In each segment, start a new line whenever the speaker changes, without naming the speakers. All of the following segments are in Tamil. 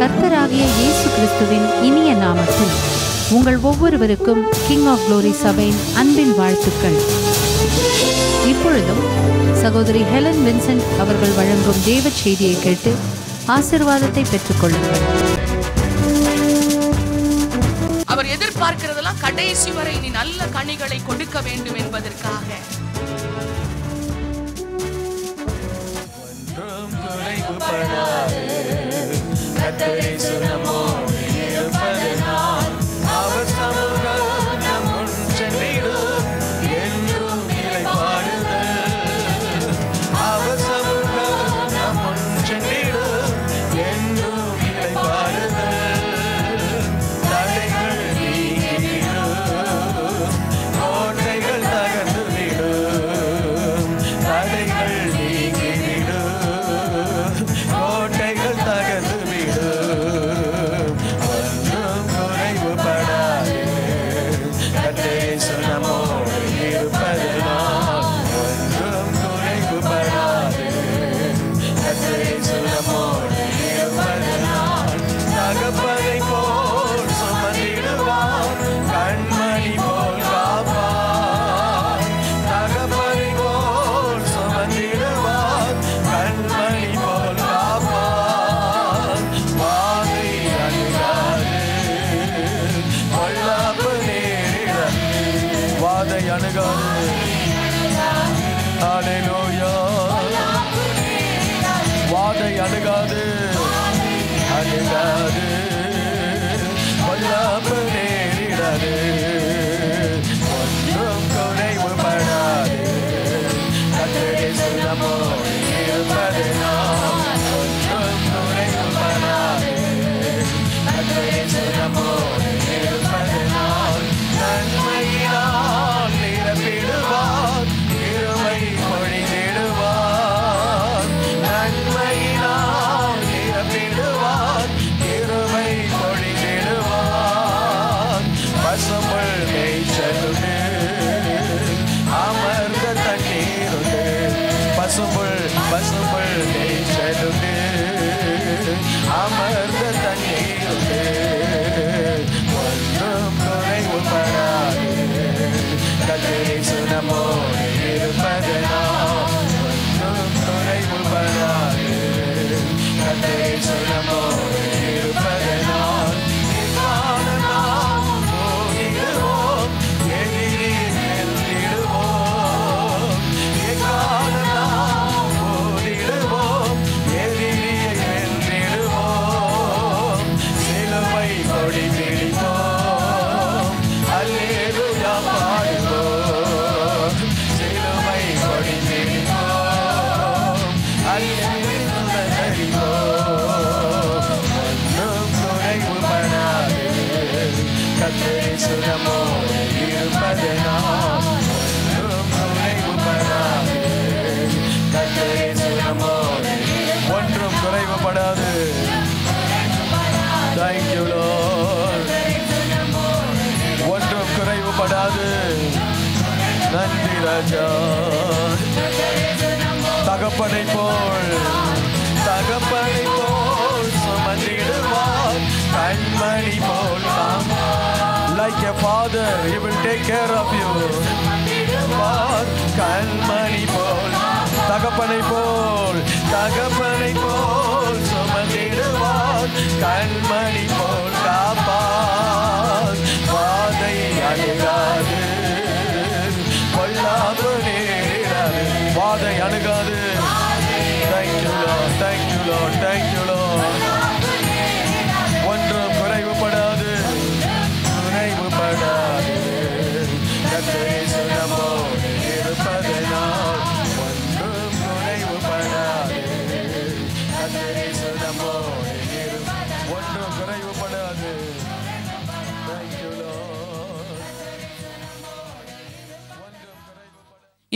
கர்த்தராகிய இயேசு கிறிஸ்துவின் இனிய நாமத்தில் உங்கள் ஒவ்வொருவருக்கும் கிங் ஆஃப் குளோரி சபையின் அன்பின் வாழ்த்துக்கள் இப்பொழுதும் சகோதரி ஹெலன் வின்சென்ட் அவர்கள் வழங்கும் தேவ செய்தியை கேட்டு ஆசிர்வாதத்தை பெற்றுக்கொள்ளுங்கள்
அவர் எதிர்பார்க்கிறதெல்லாம் கடைசி வரை இனி நல்ல கனிகளை கொடுக்க வேண்டும் என்பதற்காக
infernale mettere in seno amore il pane no avanziamo il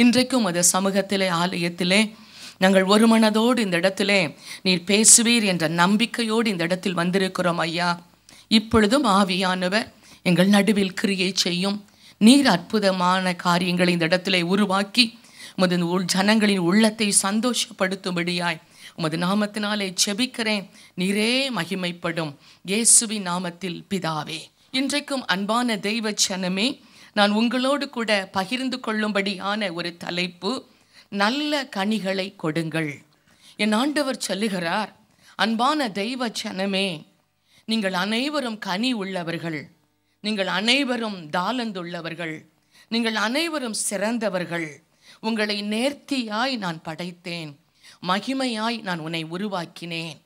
இன்றைக்கும் அது சமூகத்திலே ஆலயத்திலே நாங்கள் ஒரு மனதோடு இந்த இடத்திலே நீர் பேசுவீர் என்ற நம்பிக்கையோடு இந்த இடத்தில் வந்திருக்கிறோம் ஐயா இப்பொழுதும் ஆவியானவர் எங்கள் நடுவில் கிரியை செய்யும் நீர் அற்புதமான காரியங்களை இந்த இடத்திலே உருவாக்கி உமது உள் ஜனங்களின் உள்ளத்தை சந்தோஷப்படுத்தும்படியாய் உமது நாமத்தினாலே செபிக்கிறேன் நீரே மகிமைப்படும் இயேசுவின் நாமத்தில் பிதாவே இன்றைக்கும் அன்பான தெய்வ சனமே நான் உங்களோடு கூட பகிர்ந்து கொள்ளும்படியான ஒரு தலைப்பு நல்ல கனிகளை கொடுங்கள் என் ஆண்டவர் சொல்லுகிறார் அன்பான தெய்வ சனமே நீங்கள் அனைவரும் கனி உள்ளவர்கள் நீங்கள் அனைவரும் தாளந்துள்ளவர்கள் நீங்கள் அனைவரும் சிறந்தவர்கள் உங்களை நேர்த்தியாய் நான் படைத்தேன் மகிமையாய் நான் உன்னை உருவாக்கினேன்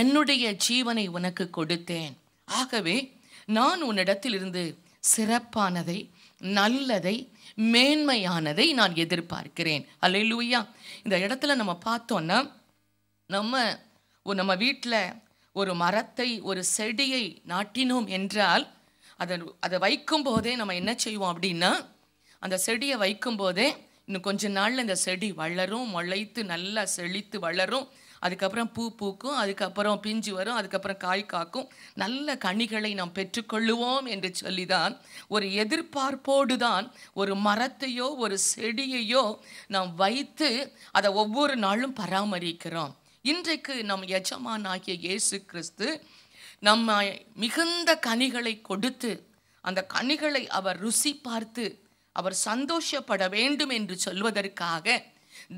என்னுடைய ஜீவனை உனக்கு கொடுத்தேன் ஆகவே நான் உன்னிடத்திலிருந்து சிறப்பானதை நல்லதை மேன்மையானதை நான் எதிர்பார்க்கிறேன் அல்ல லூயா இந்த இடத்துல நம்ம பார்த்தோன்னா நம்ம நம்ம வீட்டில் ஒரு மரத்தை ஒரு செடியை நாட்டினோம் என்றால் அதை அதை வைக்கும் போதே நம்ம என்ன செய்வோம் அப்படின்னா அந்த செடியை வைக்கும் போதே இன்னும் கொஞ்ச நாளில் இந்த செடி வளரும் முளைத்து நல்லா செழித்து வளரும் அதுக்கப்புறம் பூ பூக்கும் அதுக்கப்புறம் பிஞ்சு வரும் அதுக்கப்புறம் காய் காக்கும் நல்ல கனிகளை நாம் பெற்றுக்கொள்ளுவோம் என்று சொல்லி தான் ஒரு எதிர்பார்ப்போடு தான் ஒரு மரத்தையோ ஒரு செடியையோ நாம் வைத்து அதை ஒவ்வொரு நாளும் பராமரிக்கிறோம் இன்றைக்கு நம் எஜமானாகிய இயேசு கிறிஸ்து நம்ம மிகுந்த கனிகளை கொடுத்து அந்த கனிகளை அவர் ருசி பார்த்து அவர் சந்தோஷப்பட வேண்டும் என்று சொல்வதற்காக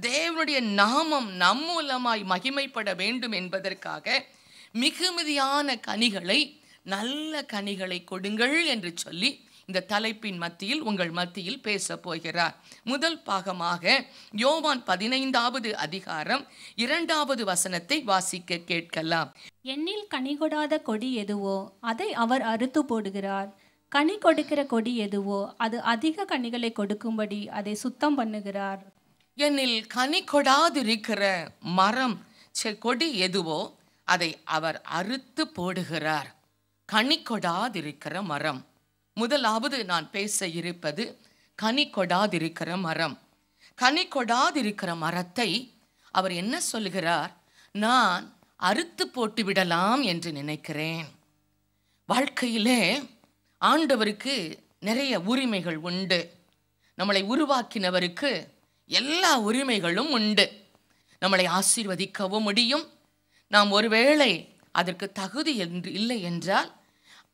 தேவனுடைய நாமம் நம் மூலமாய் மகிமைப்பட வேண்டும் என்பதற்காக மிகுமதியான கனிகளை நல்ல கனிகளை கொடுங்கள் என்று சொல்லி இந்த தலைப்பின் மத்தியில் உங்கள் மத்தியில் பேச போகிறார் முதல் பாகமாக யோவான் பதினைந்தாவது அதிகாரம் இரண்டாவது வசனத்தை வாசிக்க கேட்கலாம் எண்ணில் கனி கொடாத கொடி எதுவோ அதை அவர் அறுத்து
போடுகிறார் கனி கொடுக்கிற கொடி எதுவோ அது அதிக கனிகளை கொடுக்கும்படி அதை சுத்தம் பண்ணுகிறார்
என்னில் கனி கொடாதிருக்கிற மரம் கொடி எதுவோ அதை அவர் அறுத்து போடுகிறார் கனி கொடாதிருக்கிற மரம் முதலாவது நான் பேச இருப்பது கனி கொடாதிருக்கிற மரம் கனி கொடாதிருக்கிற மரத்தை அவர் என்ன சொல்கிறார் நான் அறுத்து போட்டு விடலாம் என்று நினைக்கிறேன் வாழ்க்கையிலே ஆண்டவருக்கு நிறைய உரிமைகள் உண்டு நம்மளை உருவாக்கினவருக்கு எல்லா உரிமைகளும் உண்டு நம்மளை ஆசீர்வதிக்கவும் முடியும் நாம் ஒருவேளை அதற்கு தகுதி என்று இல்லை என்றால்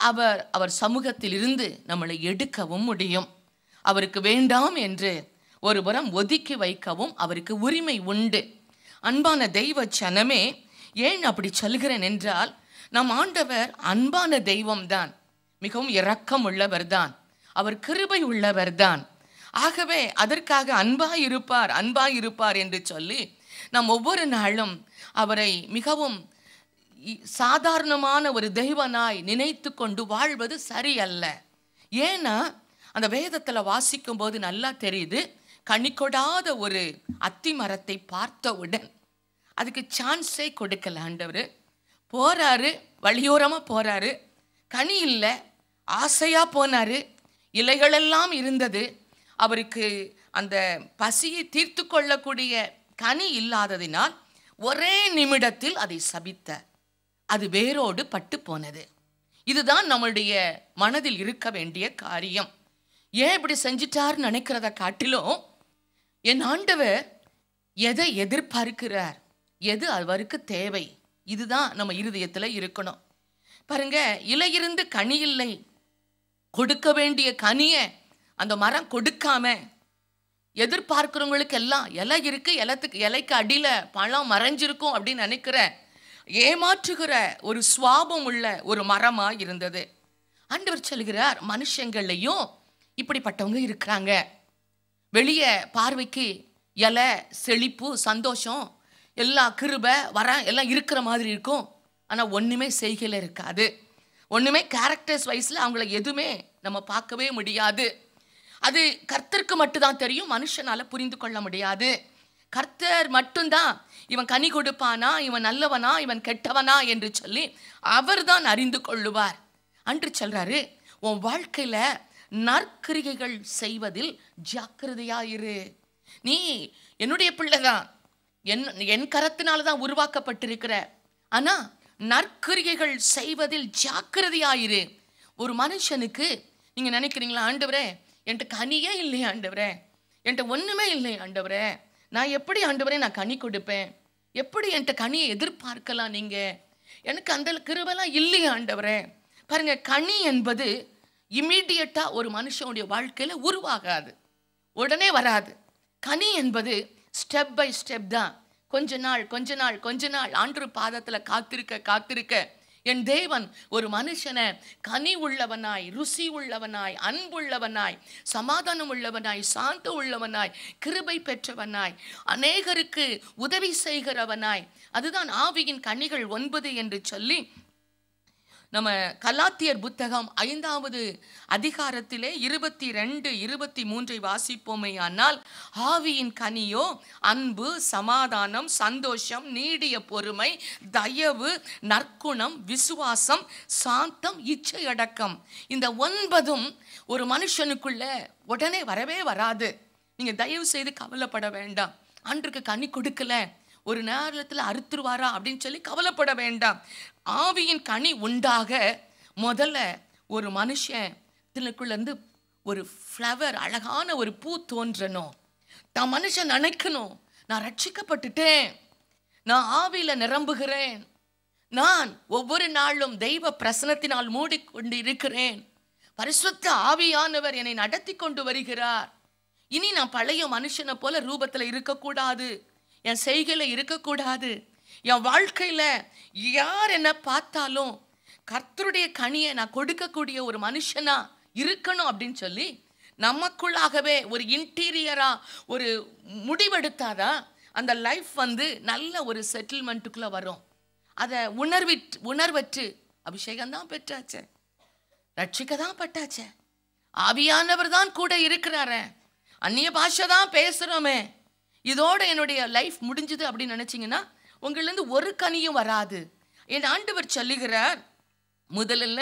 அவர் அவர் சமூகத்தில் இருந்து நம்மளை எடுக்கவும் முடியும் அவருக்கு வேண்டாம் என்று ஒருபுறம் ஒதுக்கி வைக்கவும் அவருக்கு உரிமை உண்டு அன்பான தெய்வ சனமே ஏன் அப்படி சொல்கிறேன் என்றால் நம் ஆண்டவர் அன்பான தெய்வம்தான் மிகவும் இரக்கம் உள்ளவர்தான் அவர் கிருபை உள்ளவர்தான் ஆகவே அதற்காக அன்பாக இருப்பார் அன்பாக இருப்பார் என்று சொல்லி நாம் ஒவ்வொரு நாளும் அவரை மிகவும் சாதாரணமான ஒரு தெய்வனாய் நினைத்து கொண்டு வாழ்வது சரியல்ல ஏன்னா அந்த வேதத்தில் வாசிக்கும் போது நல்லா தெரியுது கொடாத ஒரு அத்தி மரத்தை பார்த்தவுடன் அதுக்கு சான்ஸே கொடுக்கல ஆண்டவர் போகிறாரு வழியோரமாக போகிறாரு கனி இல்லை ஆசையாக போனார் இலைகளெல்லாம் இருந்தது அவருக்கு அந்த பசியை தீர்த்து கொள்ளக்கூடிய கனி இல்லாததினால் ஒரே நிமிடத்தில் அதை சபித்த அது வேரோடு பட்டு போனது இதுதான் நம்மளுடைய மனதில் இருக்க வேண்டிய காரியம் ஏன் இப்படி செஞ்சிட்டார்னு நினைக்கிறத காட்டிலும் என் ஆண்டவர் எதை எதிர்பார்க்கிறார் எது அவருக்கு தேவை இதுதான் நம்ம இருதயத்தில் இருக்கணும் பாருங்க இலையிருந்து கனி இல்லை கொடுக்க வேண்டிய கனியை அந்த மரம் கொடுக்காம எதிர்பார்க்குறவங்களுக்கு எல்லாம் இலை இருக்குது இலத்துக்கு இலைக்கு அடியில் பழம் மறைஞ்சிருக்கும் அப்படின்னு நினைக்கிற ஏமாற்றுகிற ஒரு சுவாபம் உள்ள ஒரு மரமாக இருந்தது அன்றுவர் சொல்கிறார் மனுஷங்கள்லையும் இப்படிப்பட்டவங்க இருக்கிறாங்க வெளியே பார்வைக்கு இலை செழிப்பு சந்தோஷம் எல்லா கிருப வர எல்லாம் இருக்கிற மாதிரி இருக்கும் ஆனால் ஒன்றுமே செய்கையில் இருக்காது ஒன்றுமே கேரக்டர்ஸ் வைஸில் அவங்கள எதுவுமே நம்ம பார்க்கவே முடியாது அது கர்த்தருக்கு மட்டும்தான் தெரியும் மனுஷனால் புரிந்து கொள்ள முடியாது கர்த்தர் மட்டும்தான் இவன் கனி கொடுப்பானா இவன் நல்லவனா இவன் கெட்டவனா என்று சொல்லி அவர் தான் அறிந்து கொள்ளுவார் அன்று சொல்கிறாரு உன் வாழ்க்கையில் நற்கிரிகைகள் செய்வதில் ஜாக்கிரதையாயிரு நீ என்னுடைய பிள்ளை தான் என் என் கரத்தினால தான் உருவாக்கப்பட்டிருக்கிற ஆனால் நற்கிரிகைகள் செய்வதில் ஜாக்கிரதையாயிரு ஒரு மனுஷனுக்கு நீங்கள் நினைக்கிறீங்களா ஆண்டு என்கிட்ட கனியே இல்லை ஆண்டவரே என்கிட்ட ஒன்றுமே இல்லை ஆண்டவரே நான் எப்படி ஆண்டவரே நான் கனி கொடுப்பேன் எப்படி என்கிட்ட கனியை எதிர்பார்க்கலாம் நீங்கள் எனக்கு அந்த கிருவெல்லாம் இல்லையே ஆண்டவரே பாருங்கள் கனி என்பது இம்மீடியட்டாக ஒரு மனுஷனுடைய வாழ்க்கையில் உருவாகாது உடனே வராது கனி என்பது ஸ்டெப் பை ஸ்டெப் தான் கொஞ்ச நாள் கொஞ்ச நாள் கொஞ்ச நாள் ஆண்டு பாதத்தில் காத்திருக்க காத்திருக்க என் தேவன் ஒரு மனுஷனை கனி உள்ளவனாய் ருசி உள்ளவனாய் அன்புள்ளவனாய் சமாதானம் உள்ளவனாய் சாந்த உள்ளவனாய் கிருபை பெற்றவனாய் அநேகருக்கு உதவி செய்கிறவனாய் அதுதான் ஆவியின் கனிகள் ஒன்பது என்று சொல்லி நம்ம கலாத்தியர் புத்தகம் ஐந்தாவது அதிகாரத்திலே இருபத்தி ரெண்டு இருபத்தி மூன்றை வாசிப்போமே ஆனால் ஆவியின் கனியோ அன்பு சமாதானம் சந்தோஷம் நீடிய பொறுமை தயவு நற்குணம் விசுவாசம் சாந்தம் இச்சையடக்கம் இந்த ஒன்பதும் ஒரு மனுஷனுக்குள்ள உடனே வரவே வராது நீங்கள் தயவு செய்து கவலைப்பட வேண்டாம் அன்றுக்கு கனி கொடுக்கல ஒரு நேரத்தில் அறுத்துருவாரா அப்படின்னு சொல்லி கவலைப்பட வேண்டாம் ஆவியின் கனி உண்டாக முதல்ல ஒரு மனுஷன் தினக்குள்ளேருந்து ஒரு ஃப்ளவர் அழகான ஒரு பூ தோன்றணும் தான் மனுஷன் நினைக்கணும் நான் ரட்சிக்கப்பட்டுட்டேன் நான் ஆவியில் நிரம்புகிறேன் நான் ஒவ்வொரு நாளும் தெய்வ பிரசனத்தினால் மூடிக்கொண்டு இருக்கிறேன் பரிசுத்த ஆவியானவர் என்னை நடத்தி கொண்டு வருகிறார் இனி நான் பழைய மனுஷனை போல ரூபத்தில் இருக்கக்கூடாது என் செய்கையில் இருக்கக்கூடாது என் வாழ்க்கையில் யார் என்னை பார்த்தாலும் கர்த்தருடைய கனியை நான் கொடுக்கக்கூடிய ஒரு மனுஷனாக இருக்கணும் அப்படின்னு சொல்லி நமக்குள்ளாகவே ஒரு இன்டீரியராக ஒரு முடிவெடுத்தாதான் அந்த லைஃப் வந்து நல்ல ஒரு செட்டில்மெண்ட்டுக்குள்ளே வரும் அதை உணர்விட் உணர்வற்று அபிஷேகம் தான் பெற்றாச்சே ரட்சிக்க தான் பட்டாச்சே ஆவியானவர் தான் கூட இருக்கிறாரே அந்நிய பாஷை தான் பேசுகிறோமே இதோட என்னுடைய லைஃப் முடிஞ்சுது அப்படின்னு நினச்சிங்கன்னா உங்களிருந்து ஒரு கனியும் வராது என் ஆண்டவர் சொல்லுகிறார் முதல்ல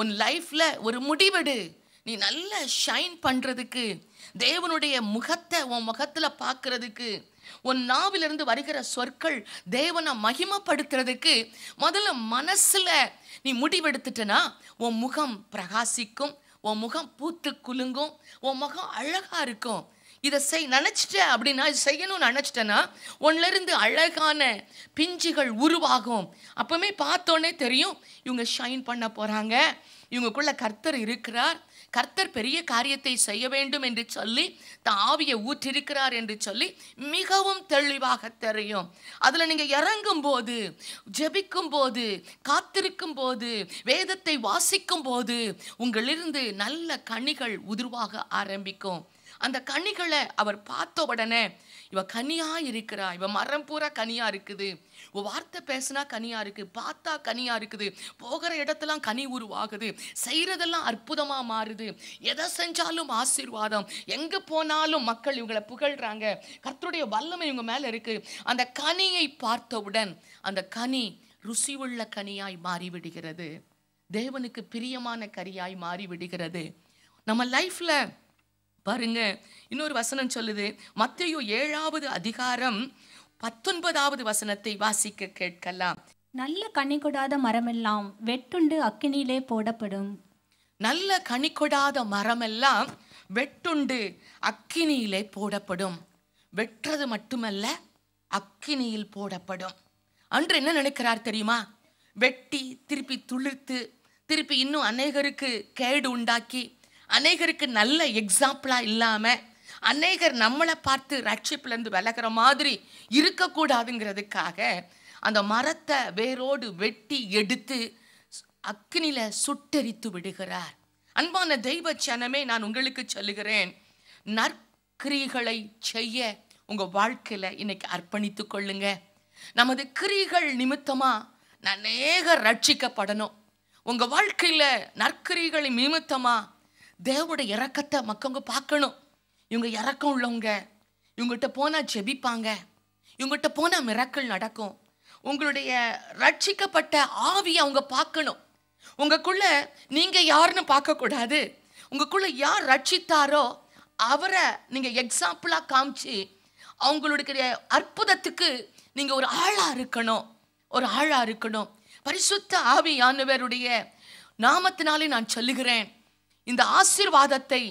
உன் லைஃப்பில் ஒரு முடிவெடு நீ நல்லா ஷைன் பண்ணுறதுக்கு தேவனுடைய முகத்தை உன் முகத்தில் பார்க்குறதுக்கு உன் நாவிலிருந்து வருகிற சொற்கள் தேவனை மகிமப்படுத்துறதுக்கு முதல்ல மனசில் நீ முடிவெடுத்துட்டனா உன் முகம் பிரகாசிக்கும் உன் முகம் பூத்து குலுங்கும் உன் முகம் அழகாக இருக்கும் இதை செய் நினச்சிட்டேன் அப்படின்னா இது செய்யணும்னு நினச்சிட்டேன்னா ஒன்லேருந்து அழகான பிஞ்சுகள் உருவாகும் அப்போவுமே பார்த்தோன்னே தெரியும் இவங்க ஷைன் பண்ண போகிறாங்க இவங்களுக்குள்ளே கர்த்தர் இருக்கிறார் கர்த்தர் பெரிய காரியத்தை செய்ய வேண்டும் என்று சொல்லி தாவியை ஊற்றிருக்கிறார் என்று சொல்லி மிகவும் தெளிவாக தெரியும் அதில் நீங்கள் இறங்கும் போது ஜபிக்கும் போது காத்திருக்கும் போது வேதத்தை வாசிக்கும் போது உங்களிருந்து நல்ல கனிகள் உதிர்வாக ஆரம்பிக்கும் அந்த கனிகளை அவர் பார்த்த உடனே இவ கனியா இருக்கிறா இவ மரம் பூரா கனியா இருக்குது இவ வார்த்தை பேசுனா கனியா இருக்கு பார்த்தா கனியா இருக்குது போகிற இடத்தெல்லாம் கனி உருவாகுது செய்யறதெல்லாம் அற்புதமா மாறுது எதை செஞ்சாலும் ஆசீர்வாதம் எங்க போனாலும் மக்கள் இவங்களை புகழ்றாங்க கர்த்தருடைய வல்லமை இவங்க மேல இருக்கு அந்த கனியை பார்த்தவுடன் அந்த கனி ருசி உள்ள கனியாய் மாறிவிடுகிறது தேவனுக்கு பிரியமான கரியாய் மாறிவிடுகிறது நம்ம லைஃப்ல பாருங்க இன்னொரு வசனம் சொல்லுது மத்தையோ ஏழாவது அதிகாரம் பத்தொன்பதாவது வசனத்தை வாசிக்க கேட்கலாம்
நல்ல கனி கொடாத மரமெல்லாம் வெட்டுண்டு அக்கினியிலே போடப்படும்
நல்ல கனி கொடாத மரமெல்லாம் வெட்டுண்டு அக்கினியிலே போடப்படும் வெட்டுறது மட்டுமல்ல அக்கினியில் போடப்படும் அன்று என்ன நினைக்கிறார் தெரியுமா வெட்டி திருப்பி துளிர்த்து திருப்பி இன்னும் அநேகருக்கு கேடு உண்டாக்கி அநேகருக்கு நல்ல எக்ஸாம்பிளாக இல்லாமல் அநேகர் நம்மளை பார்த்து ரட்சிப்புலேருந்து விலகிற மாதிரி இருக்கக்கூடாதுங்கிறதுக்காக அந்த மரத்தை வேரோடு வெட்டி எடுத்து அக்னியில் சுட்டரித்து விடுகிறார் அன்பான தெய்வ சனமே நான் உங்களுக்கு சொல்லுகிறேன் நற்கிரிகளை செய்ய உங்கள் வாழ்க்கையில் இன்னைக்கு அர்ப்பணித்து கொள்ளுங்க நமது கிரிகள் நிமித்தமாக நான் அநேகர் ரட்சிக்கப்படணும் உங்கள் வாழ்க்கையில் நற்கிரிகளை நிமித்தமாக தேவோட இறக்கத்தை மக்கவங்க பார்க்கணும் இவங்க இறக்கம் உள்ளவங்க இவங்ககிட்ட போனால் ஜெபிப்பாங்க இவங்ககிட்ட போனால் மிரக்கல் நடக்கும் உங்களுடைய ரட்சிக்கப்பட்ட ஆவியை அவங்க பார்க்கணும் உங்களுக்குள்ளே நீங்கள் யாருன்னு பார்க்கக்கூடாது உங்களுக்குள்ளே யார் ரட்சித்தாரோ அவரை நீங்கள் எக்ஸாம்பிளாக காமிச்சு அவங்களுடைய அற்புதத்துக்கு நீங்கள் ஒரு ஆளாக இருக்கணும் ஒரு ஆளாக இருக்கணும் பரிசுத்த ஆவியானவருடைய நாமத்தினாலே நான் சொல்லுகிறேன் இந்த ஆசிர்வாதத்தை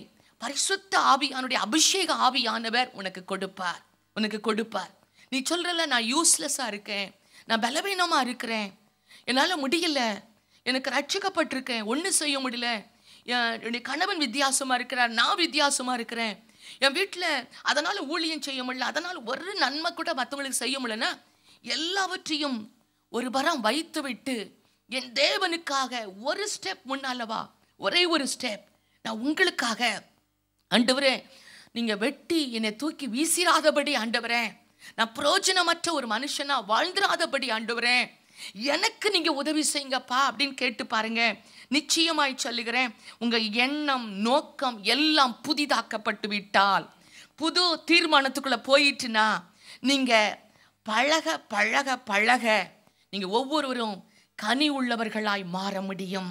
பரிசுத்த ஆவியானுடைய அபிஷேக ஆவியானவர் உனக்கு கொடுப்பார் உனக்கு கொடுப்பார் நீ சொல்கிறல நான் யூஸ்லெஸ்ஸாக இருக்கேன் நான் பலவீனமாக இருக்கிறேன் என்னால் முடியல எனக்கு ரட்சிக்கப்பட்டிருக்கேன் ஒன்றும் செய்ய முடியல என்னுடைய கணவன் வித்தியாசமாக இருக்கிறார் நான் வித்தியாசமாக இருக்கிறேன் என் வீட்டில் அதனால் ஊழியம் செய்ய முடியல அதனால் ஒரு நன்மை கூட மற்றவங்களுக்கு செய்ய முடியலன்னா எல்லாவற்றையும் ஒரு வரம் வைத்துவிட்டு என் தேவனுக்காக ஒரு ஸ்டெப் முன்னாலவா ஒரே ஒரு ஸ்டெப் நான் உங்களுக்காக ஆண்டவரே நீங்கள் வெட்டி என்னை தூக்கி வீசிராதபடி ஆண்டவரேன் நான் புரோஜனமற்ற ஒரு மனுஷனா வாழ்ந்துராதபடி ஆண்டவரே எனக்கு நீங்கள் உதவி செய்யுங்கப்பா அப்படின்னு கேட்டு பாருங்க நிச்சயமாய் சொல்லுகிறேன் உங்கள் எண்ணம் நோக்கம் எல்லாம் புதிதாக்கப்பட்டு விட்டால் புது தீர்மானத்துக்குள்ளே போயிட்டுனா நீங்கள் பழக பழக பழக நீங்கள் ஒவ்வொருவரும் கனி உள்ளவர்களாய் மாற முடியும்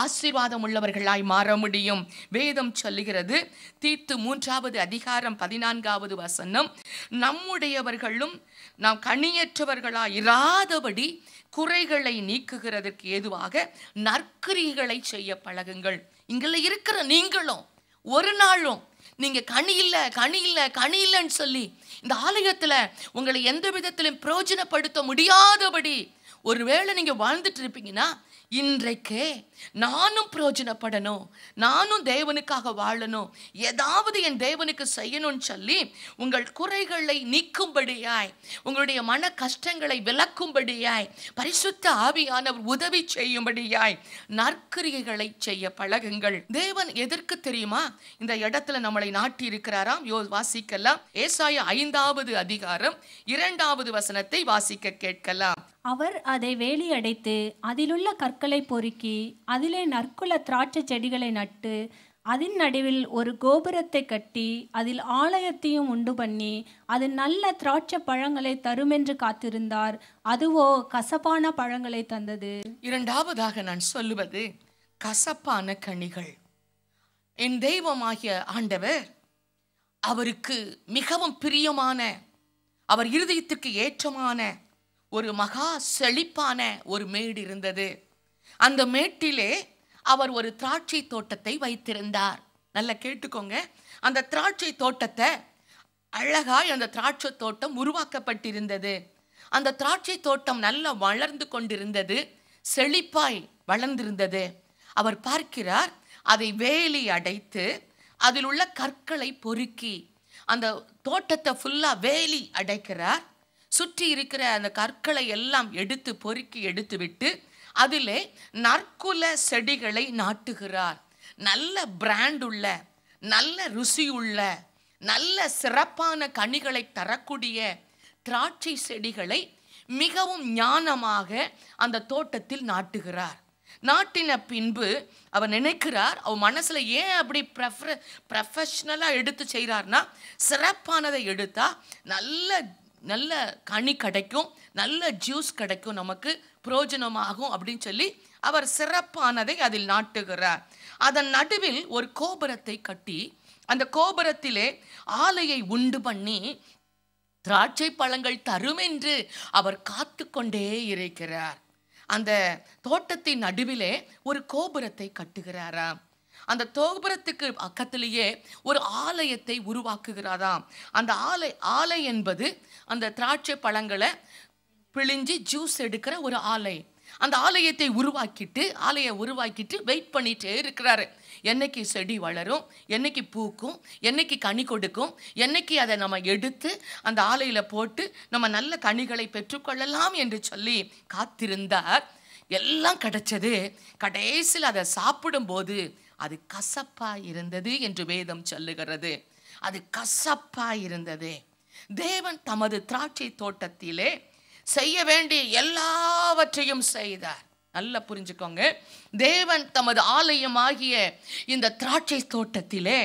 ஆசீர்வாதம் உள்ளவர்களாய் மாற முடியும் வேதம் சொல்லுகிறது தீத்து மூன்றாவது அதிகாரம் பதினான்காவது வசனம் நம்முடையவர்களும் நாம் கனியற்றவர்களாய் இராதபடி குறைகளை நீக்குகிறதற்கு ஏதுவாக நற்கிரிகளை செய்ய பழகுங்கள் இங்கே இருக்கிற நீங்களும் ஒரு நாளும் நீங்கள் கனி இல்லை கனி இல்லை கனி இல்லைன்னு சொல்லி இந்த ஆலயத்தில் உங்களை எந்த விதத்திலும் பிரயோஜனப்படுத்த முடியாதபடி ஒருவேளை நீங்கள் வாழ்ந்துட்டு இருப்பீங்கன்னா இன்றைக்கே நானும் பிரயோஜனப்படணும் நானும் தேவனுக்காக வாழணும் ஏதாவது என் தேவனுக்கு செய்யணும்னு சொல்லி உங்கள் குறைகளை நீக்கும்படியாய் உங்களுடைய மன கஷ்டங்களை விளக்கும்படியாய் பரிசுத்த ஆவியானவர் உதவி செய்யும்படியாய் நற்கிரியைகளை செய்ய பழகுங்கள் தேவன் எதற்கு தெரியுமா இந்த இடத்துல நம்மளை நாட்டி இருக்கிறாராம் யோ வாசிக்கலாம் ஏசாய ஐந்தாவது அதிகாரம் இரண்டாவது வசனத்தை வாசிக்க கேட்கலாம் அவர்
அதை வேலி அடைத்து அதிலுள்ள கற்களை பொறுக்கி அதிலே நற்குல திராட்சை செடிகளை நட்டு அதன் நடுவில் ஒரு கோபுரத்தை கட்டி அதில் ஆலயத்தையும் உண்டு பண்ணி அது நல்ல திராட்சை பழங்களை தருமென்று காத்திருந்தார் அதுவோ
கசப்பான பழங்களை தந்தது இரண்டாவதாக நான் சொல்லுவது கசப்பான கனிகள் என் தெய்வமாகிய ஆண்டவர் அவருக்கு மிகவும் பிரியமான அவர் இருதயத்திற்கு ஏற்றமான ஒரு மகா செழிப்பான ஒரு மேடு இருந்தது அந்த மேட்டிலே அவர் ஒரு திராட்சை தோட்டத்தை வைத்திருந்தார் நல்லா கேட்டுக்கோங்க அந்த திராட்சை தோட்டத்தை அழகாய் அந்த திராட்சை தோட்டம் உருவாக்கப்பட்டிருந்தது அந்த திராட்சை தோட்டம் நல்லா வளர்ந்து கொண்டிருந்தது செழிப்பாய் வளர்ந்திருந்தது அவர் பார்க்கிறார் அதை வேலி அடைத்து அதில் உள்ள கற்களை பொறுக்கி அந்த தோட்டத்தை ஃபுல்லாக வேலி அடைக்கிறார் சுற்றி இருக்கிற அந்த கற்களை எல்லாம் எடுத்து பொறுக்கி எடுத்துவிட்டு அதிலே நற்குல செடிகளை நாட்டுகிறார் நல்ல பிராண்ட் உள்ள நல்ல ருசி உள்ள நல்ல சிறப்பான கனிகளை தரக்கூடிய திராட்சை செடிகளை மிகவும் ஞானமாக அந்த தோட்டத்தில் நாட்டுகிறார் நாட்டின பின்பு அவர் நினைக்கிறார் அவர் மனசில் ஏன் அப்படி ப்ரெஃபர ப்ரொஃபஷ்னலாக எடுத்து செய்கிறார்னா சிறப்பானதை எடுத்தால் நல்ல நல்ல கனி கிடைக்கும் நல்ல ஜூஸ் கிடைக்கும் நமக்கு புரோஜனமாகும் அப்படின்னு சொல்லி அவர் சிறப்பானதை அதில் நாட்டுகிறார் அதன் நடுவில் ஒரு கோபுரத்தை கட்டி அந்த கோபுரத்திலே ஆலையை உண்டு பண்ணி திராட்சை பழங்கள் தரும் என்று அவர் காத்து கொண்டே இருக்கிறார் அந்த தோட்டத்தின் நடுவிலே ஒரு கோபுரத்தை கட்டுகிறாராம் அந்த தோபுரத்துக்கு பக்கத்திலேயே ஒரு ஆலயத்தை உருவாக்குகிறாராம் அந்த ஆலை ஆலை என்பது அந்த திராட்சை பழங்களை பிழிஞ்சு ஜூஸ் எடுக்கிற ஒரு ஆலை அந்த ஆலயத்தை உருவாக்கிட்டு ஆலையை உருவாக்கிட்டு வெயிட் பண்ணிகிட்டே இருக்கிறாரு என்னைக்கு செடி வளரும் என்னைக்கு பூக்கும் என்னைக்கு கனி கொடுக்கும் என்னைக்கு அதை நம்ம எடுத்து அந்த ஆலையில் போட்டு நம்ம நல்ல கனிகளை பெற்றுக்கொள்ளலாம் என்று சொல்லி காத்திருந்தார் எல்லாம் கிடைச்சது கடைசியில் அதை சாப்பிடும்போது அது கசப்பாக இருந்தது என்று வேதம் சொல்லுகிறது அது கசப்பாக இருந்தது தேவன் தமது திராட்சை தோட்டத்திலே செய்ய வேண்டிய எல்லாவற்றையும் செய்தார் நல்லா புரிஞ்சுக்கோங்க தேவன் தமது ஆலயமாகிய இந்த திராட்சை தோட்டத்திலே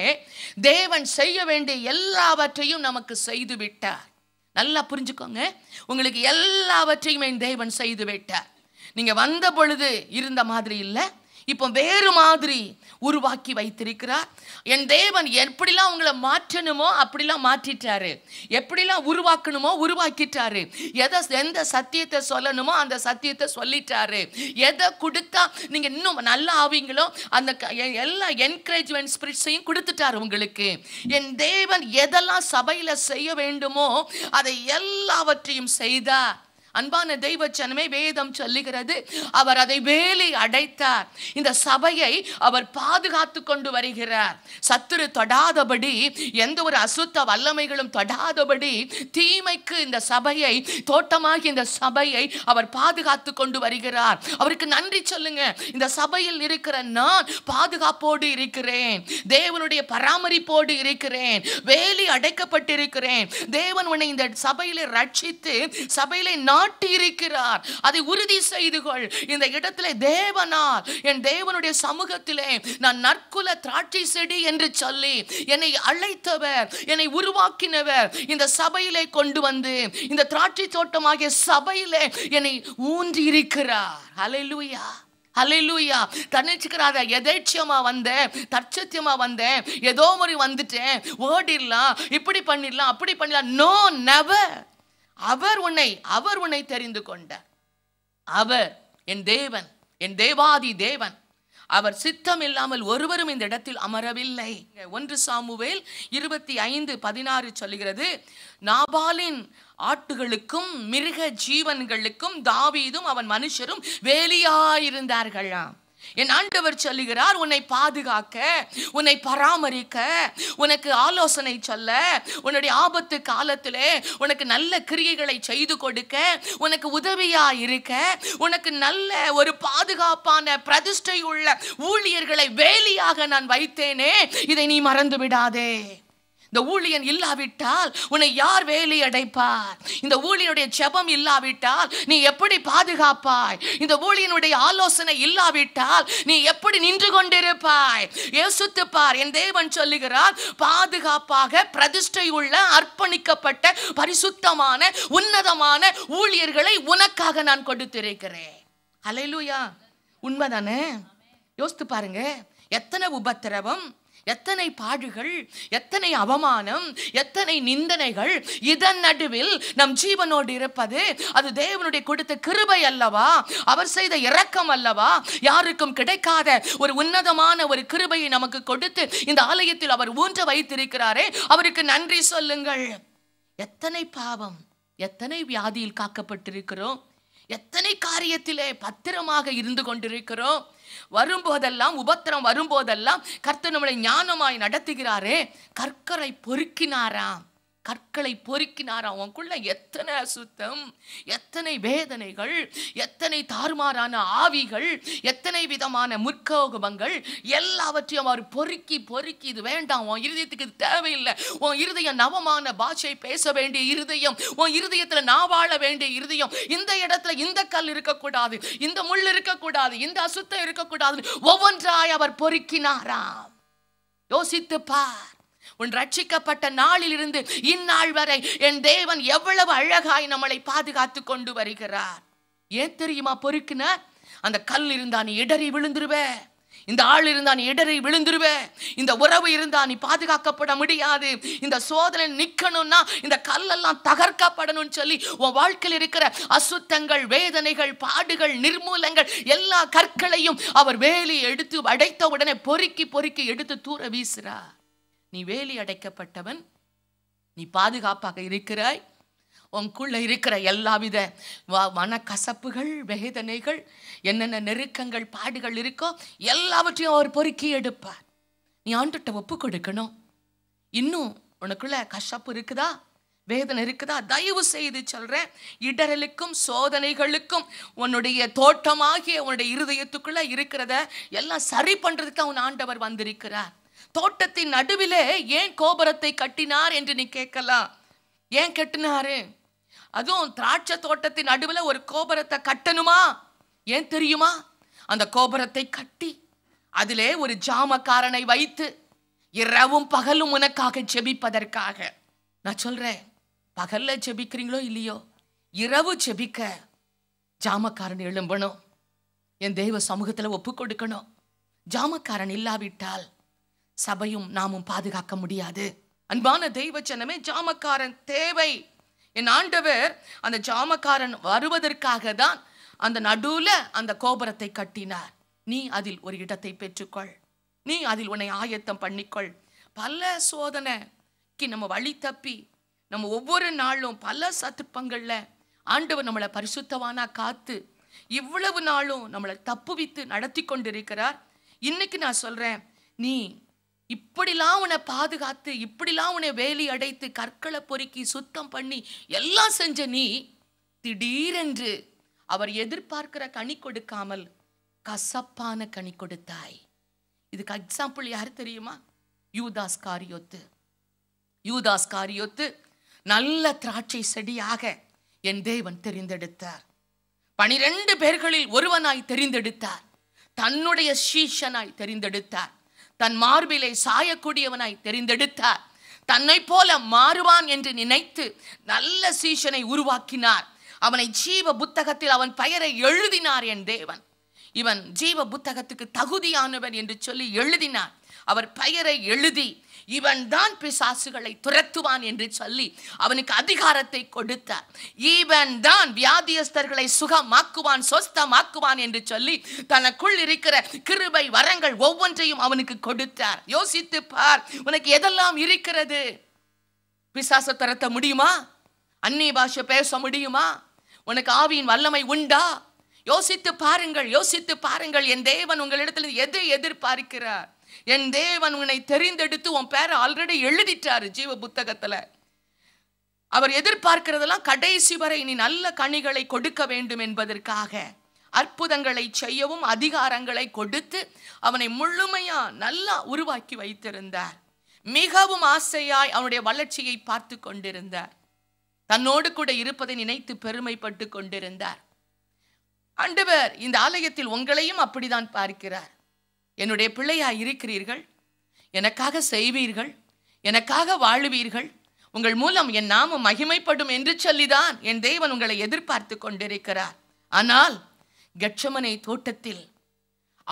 தேவன் செய்ய வேண்டிய எல்லாவற்றையும் நமக்கு செய்து விட்டார் நல்லா புரிஞ்சுக்கோங்க உங்களுக்கு எல்லாவற்றையும் என் தேவன் செய்து விட்டார் நீங்கள் வந்த பொழுது இருந்த மாதிரி இல்லை இப்போ வேறு மாதிரி உருவாக்கி வைத்திருக்கிறார் என் தேவன் எப்படிலாம் உங்களை மாற்றணுமோ அப்படிலாம் மாற்றிட்டாரு எப்படிலாம் உருவாக்கணுமோ உருவாக்கிட்டாரு எதை எந்த சத்தியத்தை சொல்லணுமோ அந்த சத்தியத்தை சொல்லிட்டாரு எதை கொடுத்தா நீங்கள் இன்னும் நல்லா ஆவீங்களோ அந்த எல்லா என்கரேஜ்மெண்ட் ஸ்பிரிட்ஸையும் கொடுத்துட்டாரு உங்களுக்கு என் தேவன் எதெல்லாம் சபையில் செய்ய வேண்டுமோ அதை எல்லாவற்றையும் செய்தார் அன்பான தெய்வ வேதம் சொல்லுகிறது அவர் அதை வேலி அடைத்தார் இந்த சபையை அவர் பாதுகாத்து கொண்டு வருகிறார் சத்துரு தொடாதபடி எந்த ஒரு அசுத்த வல்லமைகளும் தொடாதபடி தீமைக்கு இந்த சபையை தோட்டமாகி இந்த சபையை அவர் பாதுகாத்து கொண்டு வருகிறார் அவருக்கு நன்றி சொல்லுங்க இந்த சபையில் இருக்கிற நான் பாதுகாப்போடு இருக்கிறேன் தேவனுடைய பராமரிப்போடு இருக்கிறேன் வேலி அடைக்கப்பட்டிருக்கிறேன் தேவன் உன்னை இந்த சபையில ரட்சித்து சபையில நான் காட்டியிருக்கிறார் அதை உறுதி செய்து கொள் இந்த இடத்திலே தேவனால் என் தேவனுடைய சமூகத்திலே நான் நற்குல திராட்சை செடி என்று சொல்லி என்னை அழைத்தவர் என்னை உருவாக்கினவர் இந்த சபையிலே கொண்டு வந்து இந்த திராட்சை தோட்டமாகிய சபையிலே என்னை ஊன்றி இருக்கிறார் அலையிலூயா அலையிலூயா தன்னிச்சுக்கிறாத எதேட்சியமாக வந்தேன் தற்சத்தியமாக வந்தேன் ஏதோ மாதிரி வந்துட்டேன் ஓடிடலாம் இப்படி பண்ணிடலாம் அப்படி பண்ணிடலாம் நோ நெவர் அவர் உன்னை அவர் உன்னை தெரிந்து கொண்டார் அவர் என் தேவன் என் தேவாதி தேவன் அவர் சித்தம் இல்லாமல் ஒருவரும் இந்த இடத்தில் அமரவில்லை ஒன்று சாமுவேல் இருபத்தி ஐந்து பதினாறு சொல்கிறது நாபாலின் ஆட்டுகளுக்கும் மிருக ஜீவன்களுக்கும் தாவீதும் அவன் மனுஷரும் வேலியாயிருந்தார்களாம் என் ஆண்டவர் சொல்லுகிறார் உன்னை பாதுகாக்க உன்னை பராமரிக்க உனக்கு ஆலோசனை சொல்ல உன்னுடைய ஆபத்து காலத்திலே உனக்கு நல்ல கிரியைகளை செய்து கொடுக்க உனக்கு உதவியா இருக்க உனக்கு நல்ல ஒரு பாதுகாப்பான பிரதிஷ்டை உள்ள ஊழியர்களை வேலியாக நான் வைத்தேனே இதை நீ மறந்து விடாதே இந்த ஊழியன் இல்லாவிட்டால் உன்னை யார் வேலி அடைப்பார் இந்த ஊழியனுடைய ஜெபம் இல்லாவிட்டால் நீ எப்படி பாதுகாப்பாய் இந்த ஊழியனுடைய ஆலோசனை இல்லாவிட்டால் நீ எப்படி நின்று கொண்டிருப்பாய் பார் என் தேவன் சொல்லுகிறார் பாதுகாப்பாக பிரதிஷ்டை உள்ள அர்ப்பணிக்கப்பட்ட பரிசுத்தமான உன்னதமான ஊழியர்களை உனக்காக நான் கொடுத்திருக்கிறேன் அலையிலூயா உண்மைதானே யோசித்து பாருங்க எத்தனை உபத்திரவம் எத்தனை பாடுகள் எத்தனை அவமானம் எத்தனை நிந்தனைகள் இதன் நடுவில் நம் ஜீவனோடு இருப்பது அது தேவனுடைய கொடுத்த கிருபை அல்லவா அவர் செய்த இரக்கம் அல்லவா யாருக்கும் கிடைக்காத ஒரு உன்னதமான ஒரு கிருபையை நமக்கு கொடுத்து இந்த ஆலயத்தில் அவர் ஊன்ற வைத்திருக்கிறாரே அவருக்கு நன்றி சொல்லுங்கள் எத்தனை பாவம் எத்தனை வியாதியில் காக்கப்பட்டிருக்கிறோம் எத்தனை காரியத்திலே பத்திரமாக இருந்து கொண்டிருக்கிறோம் வரும்போதெல்லாம் உபத்திரம் வரும்போதெல்லாம் கர்த்தர் நம்மளை ஞானமாய் நடத்துகிறாரே கற்கரை பொறுக்கினாராம் கற்களை பொறுக்கினார் உனக்குள்ள எத்தனை அசுத்தம் எத்தனை வேதனைகள் எத்தனை தாறுமாறான ஆவிகள் எத்தனை விதமான முற்கோபங்கள் எல்லாவற்றையும் அவர் பொறுக்கி பொறுக்கி இது வேண்டாம் உன் இருதயத்துக்கு இது தேவையில்லை உன் இருதயம் நவமான பாஷை பேச வேண்டிய இருதயம் உன் இருதயத்தில் நான் வாழ வேண்டிய இருதயம் இந்த இடத்துல இந்த கல் இருக்கக்கூடாது இந்த முள் இருக்கக்கூடாது இந்த அசுத்தம் இருக்கக்கூடாது ஒவ்வொன்றாய் அவர் பொறுக்கினாராம் யோசித்து பார் உன் ரட்சிக்கப்பட்ட நாளிலிருந்து இந்நாள் வரை என் தேவன் எவ்வளவு அழகாய் நம்மளை பாதுகாத்து கொண்டு வருகிறார் ஏன் தெரியுமா பொறுக்குன அந்த கல் இருந்தா நீ இடறி விழுந்துருவே இந்த ஆள் இருந்தா நீ இடறி விழுந்துருவே இந்த உறவு இருந்தா நீ பாதுகாக்கப்பட முடியாது இந்த சோதனை நிக்கணும்னா இந்த கல்லெல்லாம் தகர்க்கப்படணும்னு சொல்லி உன் வாழ்க்கையில் இருக்கிற அசுத்தங்கள் வேதனைகள் பாடுகள் நிர்மூலங்கள் எல்லா கற்களையும் அவர் வேலையை எடுத்து அடைத்த உடனே பொறுக்கி பொறுக்கி எடுத்து தூர வீசுறார் நீ வேலி அடைக்கப்பட்டவன் நீ பாதுகாப்பாக இருக்கிறாய் உனக்குள்ளே இருக்கிற எல்லாவித வ மனக்கசப்புகள் வேதனைகள் என்னென்ன நெருக்கங்கள் பாடுகள் இருக்கோ எல்லாவற்றையும் அவர் பொறுக்கி எடுப்பார் நீ ஆண்டுகிட்ட ஒப்பு கொடுக்கணும் இன்னும் உனக்குள்ள கசப்பு இருக்குதா வேதனை இருக்குதா தயவு செய்து சொல்கிறேன் இடரலுக்கும் சோதனைகளுக்கும் உன்னுடைய தோட்டமாகிய உன்னுடைய இருதயத்துக்குள்ளே இருக்கிறத எல்லாம் சரி பண்றதுக்கு தான் உன் ஆண்டவர் வந்திருக்கிறார் தோட்டத்தின் நடுவிலே ஏன் கோபுரத்தை கட்டினார் என்று நீ கேட்கலாம் ஏன் கட்டினாரு அதுவும் திராட்சை தோட்டத்தின் நடுவில் ஒரு கோபுரத்தை கட்டணுமா ஏன் தெரியுமா அந்த கோபுரத்தை கட்டி அதிலே ஒரு ஜாமக்காரனை வைத்து இரவும் பகலும் உனக்காக ஜெபிப்பதற்காக நான் சொல்றேன் பகல்ல ஜெபிக்கிறீங்களோ இல்லையோ இரவு ஜெபிக்க ஜாமக்காரன் எழும்பணும் என் தெய்வ சமூகத்தில் ஒப்பு கொடுக்கணும் ஜாமக்காரன் இல்லாவிட்டால் சபையும் நாமும் பாதுகாக்க முடியாது அன்பான தெய்வ ஜனமே ஜாமக்காரன் தேவை என் ஆண்டவர் அந்த ஜாமக்காரன் வருவதற்காக தான் அந்த நடுவில் அந்த கோபுரத்தை கட்டினார் நீ அதில் ஒரு இடத்தை பெற்றுக்கொள் நீ அதில் உன்னை ஆயத்தம் பண்ணிக்கொள் பல சோதனைக்கு நம்ம வழி தப்பி நம்ம ஒவ்வொரு நாளும் பல சத்துப்பங்களில் ஆண்டவர் நம்மளை பரிசுத்தவானா காத்து இவ்வளவு நாளும் நம்மளை தப்புவித்து நடத்தி கொண்டிருக்கிறார் இன்னைக்கு நான் சொல்றேன் நீ இப்படிலாம் உன பாதுகாத்து இப்படிலாம் உன வேலி அடைத்து கற்களை பொறுக்கி சுத்தம் பண்ணி எல்லாம் செஞ்ச நீ திடீரென்று அவர் எதிர்பார்க்கிற கனி கொடுக்காமல் கசப்பான கனி கொடுத்தாய் இதுக்கு எக்ஸாம்பிள் யார் தெரியுமா யூதாஸ் காரியோத்து யூதாஸ் காரியோத்து நல்ல திராட்சை செடியாக என் தேவன் தெரிந்தெடுத்தார் பனிரெண்டு பேர்களில் ஒருவனாய் தெரிந்தெடுத்தார் தன்னுடைய சீஷனாய் தெரிந்தெடுத்தார் தன் மார்பிலை சாயக்கூடியவனாய் தெரிந்தெடுத்தார் தன்னை போல மாறுவான் என்று நினைத்து நல்ல சீஷனை உருவாக்கினார் அவனை ஜீவ புத்தகத்தில் அவன் பெயரை எழுதினார் என் தேவன் இவன் ஜீவ புத்தகத்துக்கு தகுதியானவன் என்று சொல்லி எழுதினார் அவர் பெயரை எழுதி இவன் தான் பிசாசுகளை துரத்துவான் என்று சொல்லி அவனுக்கு அதிகாரத்தை கொடுத்தார் இவன் தான் வியாதியஸ்தர்களை சுகமாக்குவான் சொஸ்தமாக்குவான் என்று சொல்லி தனக்குள் இருக்கிற கிருபை வரங்கள் ஒவ்வொன்றையும் அவனுக்கு கொடுத்தார் யோசித்து பார் உனக்கு எதெல்லாம் இருக்கிறது பிசாச துரத்த முடியுமா அந்நிய பாஷை பேச முடியுமா உனக்கு ஆவியின் வல்லமை உண்டா யோசித்து பாருங்கள் யோசித்து பாருங்கள் என் தேவன் உங்களிடத்தில் எது எதிர்பார்க்கிறார் என் தேவன் உன்னை தெரிந்தெடுத்து உன் பேரை ஆல்ரெடி எழுதிட்டாரு ஜீவ புத்தகத்தில் அவர் எதிர்பார்க்கிறதெல்லாம் கடைசி வரை இனி நல்ல கனிகளை கொடுக்க வேண்டும் என்பதற்காக அற்புதங்களை செய்யவும் அதிகாரங்களை கொடுத்து அவனை முழுமையா நல்லா உருவாக்கி வைத்திருந்தார் மிகவும் ஆசையாய் அவனுடைய வளர்ச்சியை பார்த்து கொண்டிருந்தார் தன்னோடு கூட இருப்பதை நினைத்து பெருமைப்பட்டு கொண்டிருந்தார் ஆண்டவர் இந்த ஆலயத்தில் உங்களையும் அப்படிதான் பார்க்கிறார் என்னுடைய பிள்ளையாக இருக்கிறீர்கள் எனக்காக செய்வீர்கள் எனக்காக வாழுவீர்கள் உங்கள் மூலம் என் நாமம் மகிமைப்படும் என்று சொல்லிதான் என் தேவன் உங்களை எதிர்பார்த்து கொண்டிருக்கிறார் ஆனால் கட்சமனை தோட்டத்தில்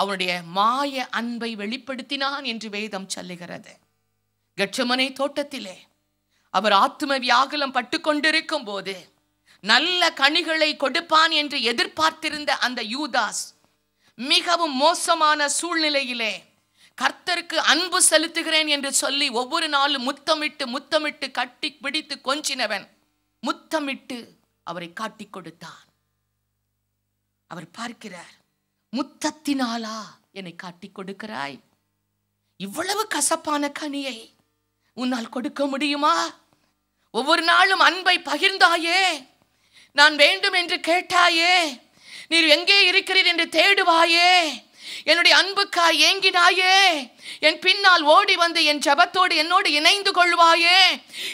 அவனுடைய மாய அன்பை வெளிப்படுத்தினான் என்று வேதம் சொல்லுகிறது கட்சமனை தோட்டத்திலே அவர் ஆத்ம வியாகுலம் பட்டு கொண்டிருக்கும் போது நல்ல கனிகளை கொடுப்பான் என்று எதிர்பார்த்திருந்த அந்த யூதாஸ் மிகவும் மோசமான சூழ்நிலையிலே கர்த்தருக்கு அன்பு செலுத்துகிறேன் என்று சொல்லி ஒவ்வொரு நாளும் முத்தமிட்டு முத்தமிட்டு கட்டி பிடித்து கொஞ்சினவன் முத்தமிட்டு அவரை காட்டி கொடுத்தான் அவர் பார்க்கிறார் முத்தத்தினாலா என்னை காட்டி கொடுக்கிறாய் இவ்வளவு கசப்பான கனியை உன்னால் கொடுக்க முடியுமா ஒவ்வொரு நாளும் அன்பை பகிர்ந்தாயே நான் வேண்டும் என்று கேட்டாயே நீர் எங்கே இருக்கிறீர் என்று தேடுவாயே என்னுடைய அன்புக்காய் ஏங்கினாயே என் பின்னால் ஓடி வந்து என் ஜபத்தோடு என்னோடு இணைந்து கொள்வாயே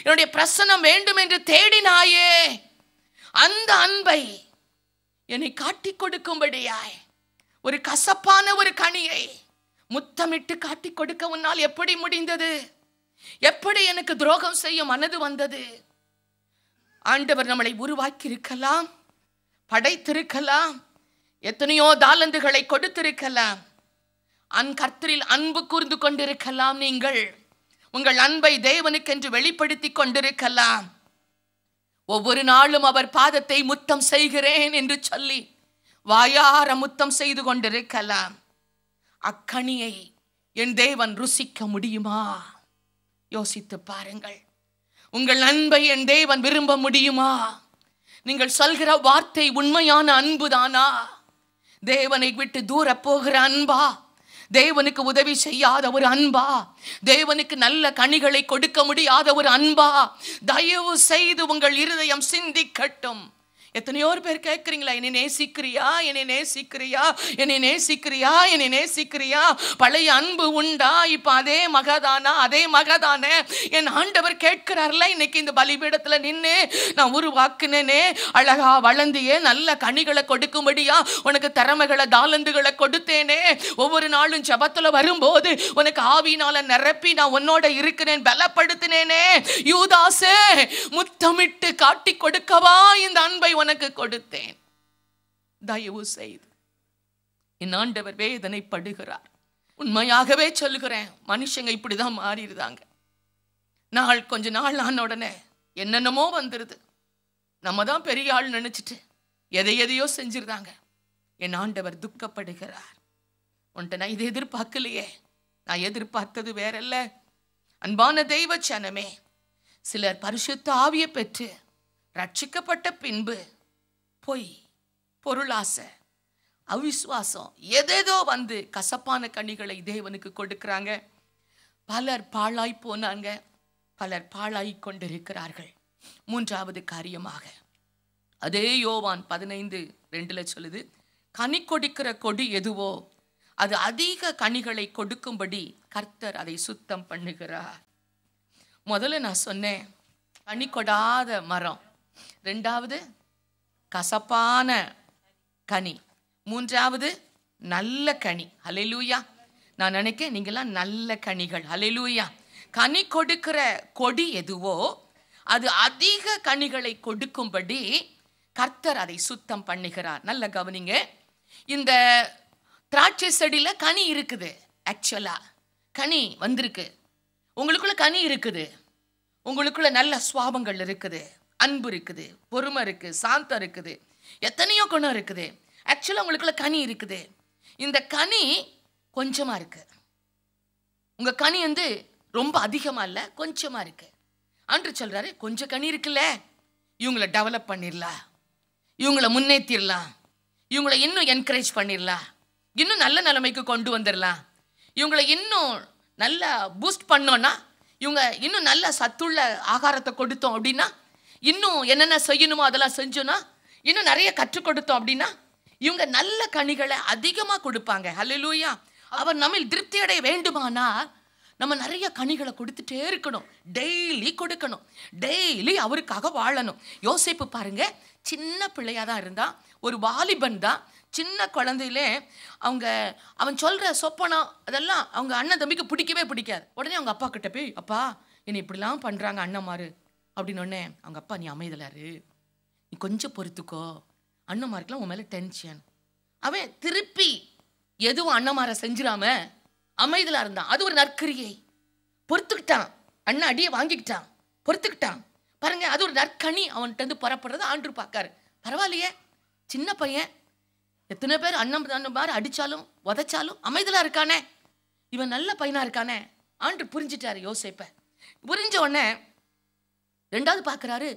என்னுடைய பிரசனம் வேண்டும் என்று தேடினாயே அந்த அன்பை என்னை காட்டி கொடுக்கும்படியாய் ஒரு கசப்பான ஒரு கனியை முத்தமிட்டு காட்டி கொடுக்க உன்னால் எப்படி முடிந்தது எப்படி எனக்கு துரோகம் செய்ய மனது வந்தது ஆண்டவர் நம்மளை உருவாக்கி இருக்கலாம் படைத்திருக்கலாம் எத்தனையோ தாலந்துகளை கொடுத்திருக்கலாம் அன் கர்த்தரில் அன்பு கூர்ந்து கொண்டிருக்கலாம் நீங்கள் உங்கள் அன்பை தேவனுக்கென்று வெளிப்படுத்தி கொண்டிருக்கலாம் ஒவ்வொரு நாளும் அவர் பாதத்தை முத்தம் செய்கிறேன் என்று சொல்லி வாயார முத்தம் செய்து கொண்டிருக்கலாம் அக்கணியை என் தேவன் ருசிக்க முடியுமா யோசித்து பாருங்கள் உங்கள் அன்பை என் தேவன் விரும்ப முடியுமா நீங்கள் சொல்கிற வார்த்தை உண்மையான அன்புதானா தேவனை விட்டு தூர போகிற அன்பா தேவனுக்கு உதவி செய்யாத ஒரு அன்பா தேவனுக்கு நல்ல கனிகளை கொடுக்க முடியாத ஒரு அன்பா தயவு செய்து உங்கள் இருதயம் சிந்திக்கட்டும் எத்தனையோ பேர் கேட்குறீங்களா என்னை நேசிக்கிறியா என்னை நேசிக்கிறியா என்னை நேசிக்கிறியா என்னை நேசிக்கிறியா பழைய அன்பு உண்டா இப்போ அதே மகதானா அதே மகதானே என் ஆண்டவர் கேட்கிறார்ல இன்னைக்கு இந்த பலிபீடத்தில் நின்று நான் உருவாக்குனேனே அழகா வளர்ந்தியே நல்ல கனிகளை கொடுக்கும்படியா உனக்கு திறமைகளை தாளந்துகளை கொடுத்தேனே ஒவ்வொரு நாளும் ஜபத்தில் வரும்போது உனக்கு ஆவினால நிரப்பி நான் உன்னோட இருக்கிறேன் பலப்படுத்தினேனே யூதாசே முத்தமிட்டு காட்டி கொடுக்கவா இந்த அன்பை உனக்கு கொடுத்தேன் தயவு செய்து என் ஆண்டவர் வேதனைப்படுகிறார் உண்மையாகவே சொல்லுகிறேன் மனுஷங்க இப்படிதான் மாறிடுதாங்க நாள் கொஞ்ச நாள் ஆன உடனே என்னென்னமோ வந்துருது நம்ம தான் பெரிய ஆள் நினைச்சிட்டு எதை எதையோ செஞ்சிருந்தாங்க என் ஆண்டவர் துக்கப்படுகிறார் உன்ட்ட நான் இதை எதிர்பார்க்கலையே நான் எதிர்பார்த்தது வேறல்ல அன்பான தெய்வ சனமே சிலர் பரிசுத்த ஆவியை பெற்று ரட்சிக்கப்பட்ட பின்பு பொய் பொருளாசை அவிசுவாசம் எதேதோ வந்து கசப்பான கனிகளை தேவனுக்கு கொடுக்குறாங்க பலர் பாழாய் போனாங்க பலர் பாழாய் கொண்டிருக்கிறார்கள் மூன்றாவது காரியமாக அதே யோவான் பதினைந்து ரெண்டில் சொல்லுது கனி கொடுக்கிற கொடி எதுவோ அது அதிக கனிகளை கொடுக்கும்படி கர்த்தர் அதை சுத்தம் பண்ணுகிறார் முதல்ல நான் சொன்னேன் கனி கொடாத மரம் ரெண்டாவது கசப்பான கனி மூன்றாவது நல்ல கனி ஹலெலூயா நான் நினைக்கிறேன் நீங்களாம் நல்ல கனிகள் ஹலெலூயா கனி கொடுக்கிற கொடி எதுவோ அது அதிக கனிகளை கொடுக்கும்படி கர்த்தர் அதை சுத்தம் பண்ணுகிறார் நல்ல கவனிங்க இந்த திராட்சை செடியில் கனி இருக்குது ஆக்சுவலாக கனி வந்திருக்கு உங்களுக்குள்ள கனி இருக்குது உங்களுக்குள்ள நல்ல சுவாபங்கள் இருக்குது அன்பு இருக்குது பொறுமை இருக்குது சாந்தம் இருக்குது எத்தனையோ குணம் இருக்குது ஆக்சுவலாக உங்களுக்குள்ள கனி இருக்குது இந்த கனி கொஞ்சமாக இருக்குது உங்கள் கனி வந்து ரொம்ப அதிகமாக இல்லை கொஞ்சமாக இருக்குது அன்று சொல்கிறாரு கொஞ்சம் கனி இருக்குல்ல இவங்கள டெவலப் பண்ணிடலாம் இவங்கள முன்னேற்றிடலாம் இவங்கள இன்னும் என்கரேஜ் பண்ணிடலாம் இன்னும் நல்ல நிலைமைக்கு கொண்டு வந்துடலாம் இவங்களை இன்னும் நல்லா பூஸ்ட் பண்ணோன்னா இவங்க இன்னும் நல்ல சத்துள்ள ஆகாரத்தை கொடுத்தோம் அப்படின்னா இன்னும் என்னென்ன செய்யணுமோ அதெல்லாம் செஞ்சோன்னா இன்னும் நிறைய கற்றுக் கொடுத்தோம் அப்படின்னா இவங்க நல்ல கனிகளை அதிகமாக கொடுப்பாங்க ஹலிலூயா அவர் நம்ம திருப்தி அடைய வேண்டுமானா நம்ம நிறைய கனிகளை கொடுத்துட்டே இருக்கணும் டெய்லி கொடுக்கணும் டெய்லி அவருக்காக வாழணும் யோசிப்பு பாருங்க சின்ன பிள்ளையாக தான் இருந்தால் ஒரு வாலிபன் தான் சின்ன குழந்தையிலே அவங்க அவன் சொல்கிற சொப்பனம் அதெல்லாம் அவங்க அண்ணன் தம்பிக்கு பிடிக்கவே பிடிக்காது உடனே அவங்க அப்பா கிட்ட போய் அப்பா என்னை இப்படிலாம் பண்ணுறாங்க அண்ணன் மாதிரி அப்படின்னொடனே அவங்க அப்பா நீ அமைதலாரு நீ கொஞ்சம் பொறுத்துக்கோ அண்ணமாருக்கெலாம் உன் மேலே டென்ஷன் அவன் திருப்பி எதுவும் அண்ணமார செஞ்சிடாம அமைதலாக இருந்தான் அது ஒரு நற்கரியை பொறுத்துக்கிட்டான் அண்ணன் அடியை வாங்கிக்கிட்டான் பொறுத்துக்கிட்டான் பாருங்க அது ஒரு நற்கனி அவன்கிட்ட இருந்து புறப்படுறது ஆண்டு பார்க்காரு பரவாயில்லையே சின்ன பையன் எத்தனை பேர் அண்ணன் அண்ணன் மாதிரி அடித்தாலும் உதைச்சாலும் அமைதலாக இருக்கானே இவன் நல்ல பையனாக இருக்கானே ஆண்டு புரிஞ்சிட்டாரு யோசிப்ப புரிஞ்ச உடனே ரெண்டாவது பார்க்குறாரு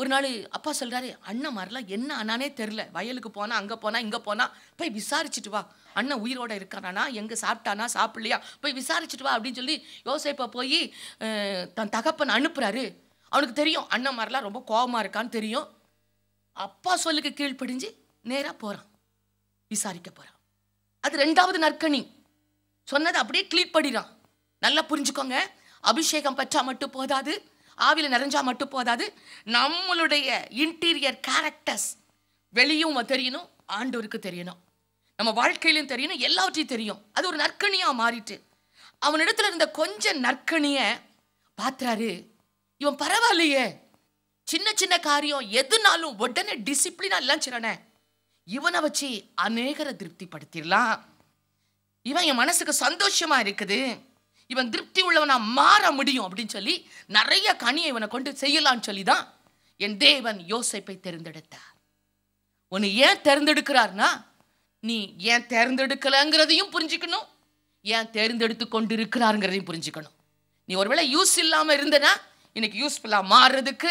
ஒரு நாள் அப்பா சொல்கிறாரு அண்ணன் மாதிரிலாம் என்ன அண்ணானே தெரில வயலுக்கு போனால் அங்கே போனால் இங்கே போனால் போய் விசாரிச்சுட்டு வா அண்ணன் உயிரோடு இருக்கானா எங்கே சாப்பிட்டானா சாப்பிட்லையா போய் விசாரிச்சுட்டு வா அப்படின்னு சொல்லி யோசிப்பா போய் தன் தகப்பன் அனுப்புகிறாரு அவனுக்கு தெரியும் அண்ணன் மாதிரிலாம் ரொம்ப கோபமாக இருக்கான்னு தெரியும் அப்பா சொல்லுக்கு கீழ்ப்படிஞ்சு நேராக போகிறான் விசாரிக்க போகிறான் அது ரெண்டாவது நற்கணி சொன்னதை அப்படியே கிளீட் படிறான் நல்லா புரிஞ்சுக்கோங்க அபிஷேகம் பற்றா மட்டும் போதாது ஆவியில் நிறைஞ்சால் மட்டும் போதாது நம்மளுடைய இன்டீரியர் கேரக்டர்ஸ் வெளியும் தெரியணும் ஆண்டோருக்கு தெரியணும் நம்ம வாழ்க்கையிலும் தெரியணும் எல்லாவற்றையும் தெரியும் அது ஒரு நற்கணியாக மாறிட்டு அவனிடத்துல இருந்த கொஞ்சம் நற்கணியை பார்த்துறாரு இவன் பரவாயில்லையே சின்ன சின்ன காரியம் எதுனாலும் உடனே டிசிப்ளினா எல்லாம் சிறனே இவனை வச்சு அநேகரை திருப்திப்படுத்திடலாம் இவன் என் மனசுக்கு சந்தோஷமா இருக்குது இவன் திருப்தி உள்ளவனாக மாற முடியும் அப்படின்னு சொல்லி நிறைய கனியை இவனை கொண்டு செய்யலான்னு சொல்லி தான் என் தேவன் யோசிப்பை தேர்ந்தெடுத்தார் உன்னை ஏன் தேர்ந்தெடுக்கிறார்னா நீ ஏன் தேர்ந்தெடுக்கலைங்கிறதையும் புரிஞ்சுக்கணும் ஏன் தேர்ந்தெடுத்து கொண்டு இருக்கிறாருங்கிறதையும் புரிஞ்சுக்கணும் நீ ஒருவேளை யூஸ் இல்லாமல் இருந்தனா இன்னைக்கு யூஸ்ஃபுல்லாக மாறுறதுக்கு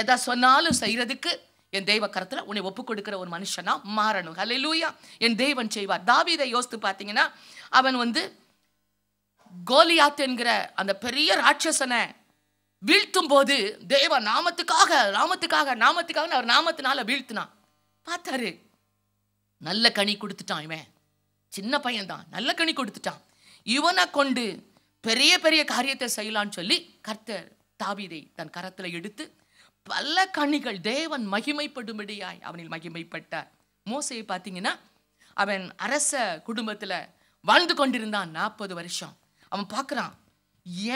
எதை சொன்னாலும் செய்கிறதுக்கு என் தெய்வ கரத்தில் உன்னை ஒப்புக் கொடுக்குற ஒரு மனுஷனாக மாறணும் ஹலே லூயா என் தெய்வன் செய்வார் தாவிதை யோசித்து பார்த்தீங்கன்னா அவன் வந்து கோலியாத் என்கிற அந்த பெரிய ராட்சசனை வீழ்த்தும் போது தேவ நாமத்துக்காக நாமத்துக்காக நாமத்துக்காக அவர் நாமத்தினால வீழ்த்தினான் பார்த்தாரு நல்ல கனி கொடுத்துட்டான் இவன் சின்ன பையன்தான் நல்ல கனி கொடுத்துட்டான் இவனை கொண்டு பெரிய பெரிய காரியத்தை செய்யலான்னு சொல்லி கர்த்தர் தாவிதை தன் கரத்தில் எடுத்து பல கனிகள் தேவன் மகிமைப்படும்படியாய் அவனில் மகிமைப்பட்டார் மோசையை பார்த்தீங்கன்னா அவன் அரச குடும்பத்தில் வாழ்ந்து கொண்டிருந்தான் நாற்பது வருஷம் அவன் பார்க்குறான்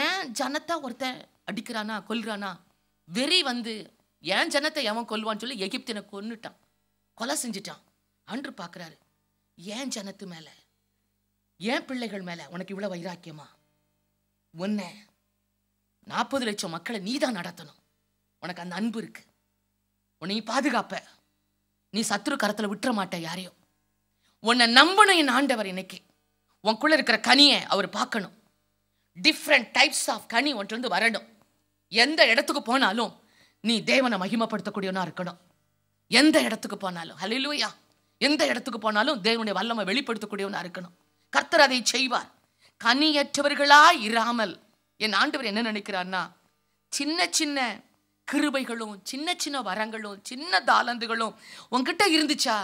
ஏன் ஜனத்தை ஒருத்தன் அடிக்கிறானா கொல்றானா வெறி வந்து ஏன் ஜனத்தை எவன் கொல்வான்னு சொல்லி எகிப்தினை கொன்னுட்டான் கொலை செஞ்சுட்டான் அன்று பார்க்குறாரு ஏன் ஜனத்து மேலே ஏன் பிள்ளைகள் மேலே உனக்கு இவ்வளோ வைராக்கியமா ஒன்ன நாற்பது லட்சம் மக்களை நீ தான் நடத்தணும் உனக்கு அந்த அன்பு இருக்கு உன்னை பாதுகாப்ப நீ சத்ரு கரத்தில் விட்டுற மாட்ட யாரையும் உன்னை நம்பணும் என் ஆண்டவர் இன்னைக்கு உனக்குள்ளே இருக்கிற கனியை அவர் பார்க்கணும் டிஃப்ரெண்ட் டைப்ஸ் ஆஃப் கனி ஒன்றிருந்து வரணும் எந்த இடத்துக்கு போனாலும் நீ தேவனை மகிமப்படுத்தக்கூடியவனாக இருக்கணும் எந்த இடத்துக்கு போனாலும் ஹலிலூயா எந்த இடத்துக்கு போனாலும் தேவனுடைய வல்லமை வெளிப்படுத்தக்கூடியவனாக இருக்கணும் கர்த்தர் அதை செய்வார் கனியற்றவர்களா இராமல் என் ஆண்டவர் என்ன நினைக்கிறார்னா சின்ன சின்ன கிருபைகளும் சின்ன சின்ன வரங்களும் சின்ன தாளந்துகளும் உங்ககிட்ட இருந்துச்சா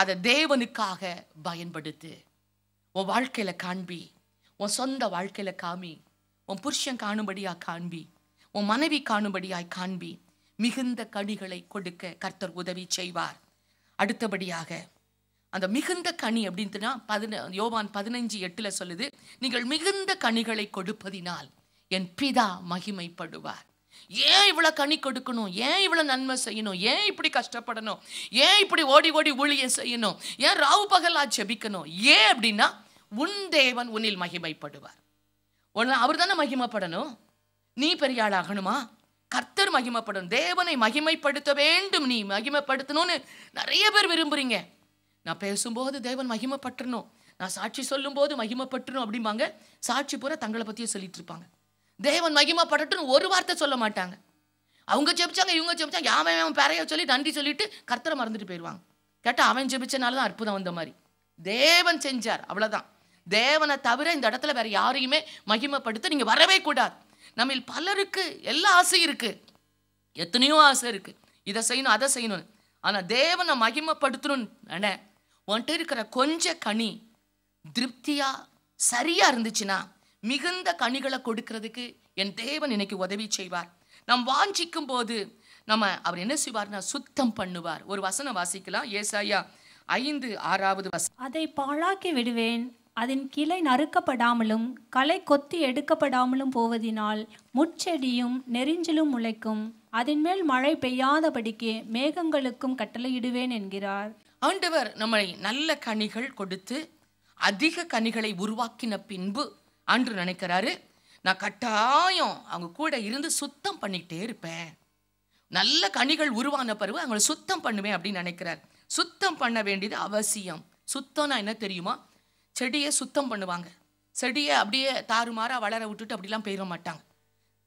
அதை தேவனுக்காக பயன்படுத்து உன் வாழ்க்கையில் காண்பி உன் சொந்த வாழ்க்கையில் காமி உன் புருஷன் காணும்படியாக காண்பி உன் மனைவி காணும்படியாய் காண்பி மிகுந்த கனிகளை கொடுக்க கர்த்தர் உதவி செய்வார் அடுத்தபடியாக அந்த மிகுந்த கனி அப்படின்ட்டுனா பதின யோவான் பதினஞ்சு எட்டில் சொல்லுது நீங்கள் மிகுந்த கனிகளை கொடுப்பதினால் என் பிதா மகிமைப்படுவார் ஏன் இவ்வளோ கனி கொடுக்கணும் ஏன் இவ்வளோ நன்மை செய்யணும் ஏன் இப்படி கஷ்டப்படணும் ஏன் இப்படி ஓடி ஓடி ஊழிய செய்யணும் ஏன் ராவு பகலா ஜெபிக்கணும் ஏன் அப்படின்னா உன் தேவன் உன்னில் மகிமைப்படுவார் உன்னை அவர் தானே மகிமைப்படணும் நீ பெரிய ஆளாகணுமா கர்த்தர் மகிமைப்படணும் தேவனை மகிமைப்படுத்த வேண்டும் நீ மகிமைப்படுத்தணும்னு நிறைய பேர் விரும்புகிறீங்க நான் பேசும்போது தேவன் மகிமைப்பட்டணும் நான் சாட்சி சொல்லும்போது மகிமைப்பட்டணும் அப்படிம்பாங்க சாட்சி பூரா தங்களை பற்றியே சொல்லிட்டு இருப்பாங்க தேவன் மகிமைப்படட்டும்னு ஒரு வார்த்தை சொல்ல மாட்டாங்க அவங்க ஜெபிச்சாங்க இவங்க ஜெபிச்சாங்க யாவன் அவன் பேரைய சொல்லி நன்றி சொல்லிட்டு கர்த்தரை மறந்துட்டு போயிடுவாங்க கேட்டால் அவன் ஜெபிச்சனால தான் அற்புதம் வந்த மாதிரி தேவன் செஞ்சார் அவ்வளோதான் தேவனை தவிர இந்த இடத்துல வேற யாரையுமே மகிமைப்படுத்த நீங்கள் வரவே கூடாது நம்ம பலருக்கு எல்லா ஆசையும் இருக்குது எத்தனையோ ஆசை இருக்குது இதை செய்யணும் அதை செய்யணும் ஆனால் தேவனை மகிமைப்படுத்தணும்னு உன்கிட்ட இருக்கிற கொஞ்ச கனி திருப்தியாக சரியாக இருந்துச்சுன்னா மிகுந்த கனிகளை கொடுக்கறதுக்கு என் தேவன் இன்னைக்கு உதவி செய்வார் நம் வாஞ்சிக்கும் போது நம்ம அவர் என்ன செய்வார்னா சுத்தம் பண்ணுவார் ஒரு வசனம் வாசிக்கலாம் ஏசாயா ஐந்து ஆறாவது வசனம் அதை பாழாக்கி விடுவேன் அதன் கிளை நறுக்கப்படாமலும் களை
கொத்தி எடுக்கப்படாமலும் போவதினால் முட்செடியும் நெறிஞ்சிலும் முளைக்கும் அதன் மேல் மழை பெய்யாதபடிக்கு மேகங்களுக்கும் கட்டளையிடுவேன் என்கிறார்
ஆண்டவர் நம்மை நல்ல கனிகள் கொடுத்து அதிக கனிகளை உருவாக்கின பின்பு அன்று நினைக்கிறாரு நான் கட்டாயம் அவங்க கூட இருந்து சுத்தம் பண்ணிக்கிட்டே இருப்பேன் நல்ல கனிகள் உருவான பருவ அவங்களை சுத்தம் பண்ணுவேன் அப்படின்னு நினைக்கிறார் சுத்தம் பண்ண வேண்டியது அவசியம் சுத்தம்னா என்ன தெரியுமா செடியை சுத்தம் பண்ணுவாங்க செடியை அப்படியே தாறுமாறாக வளர விட்டுட்டு அப்படிலாம் போயிட மாட்டாங்க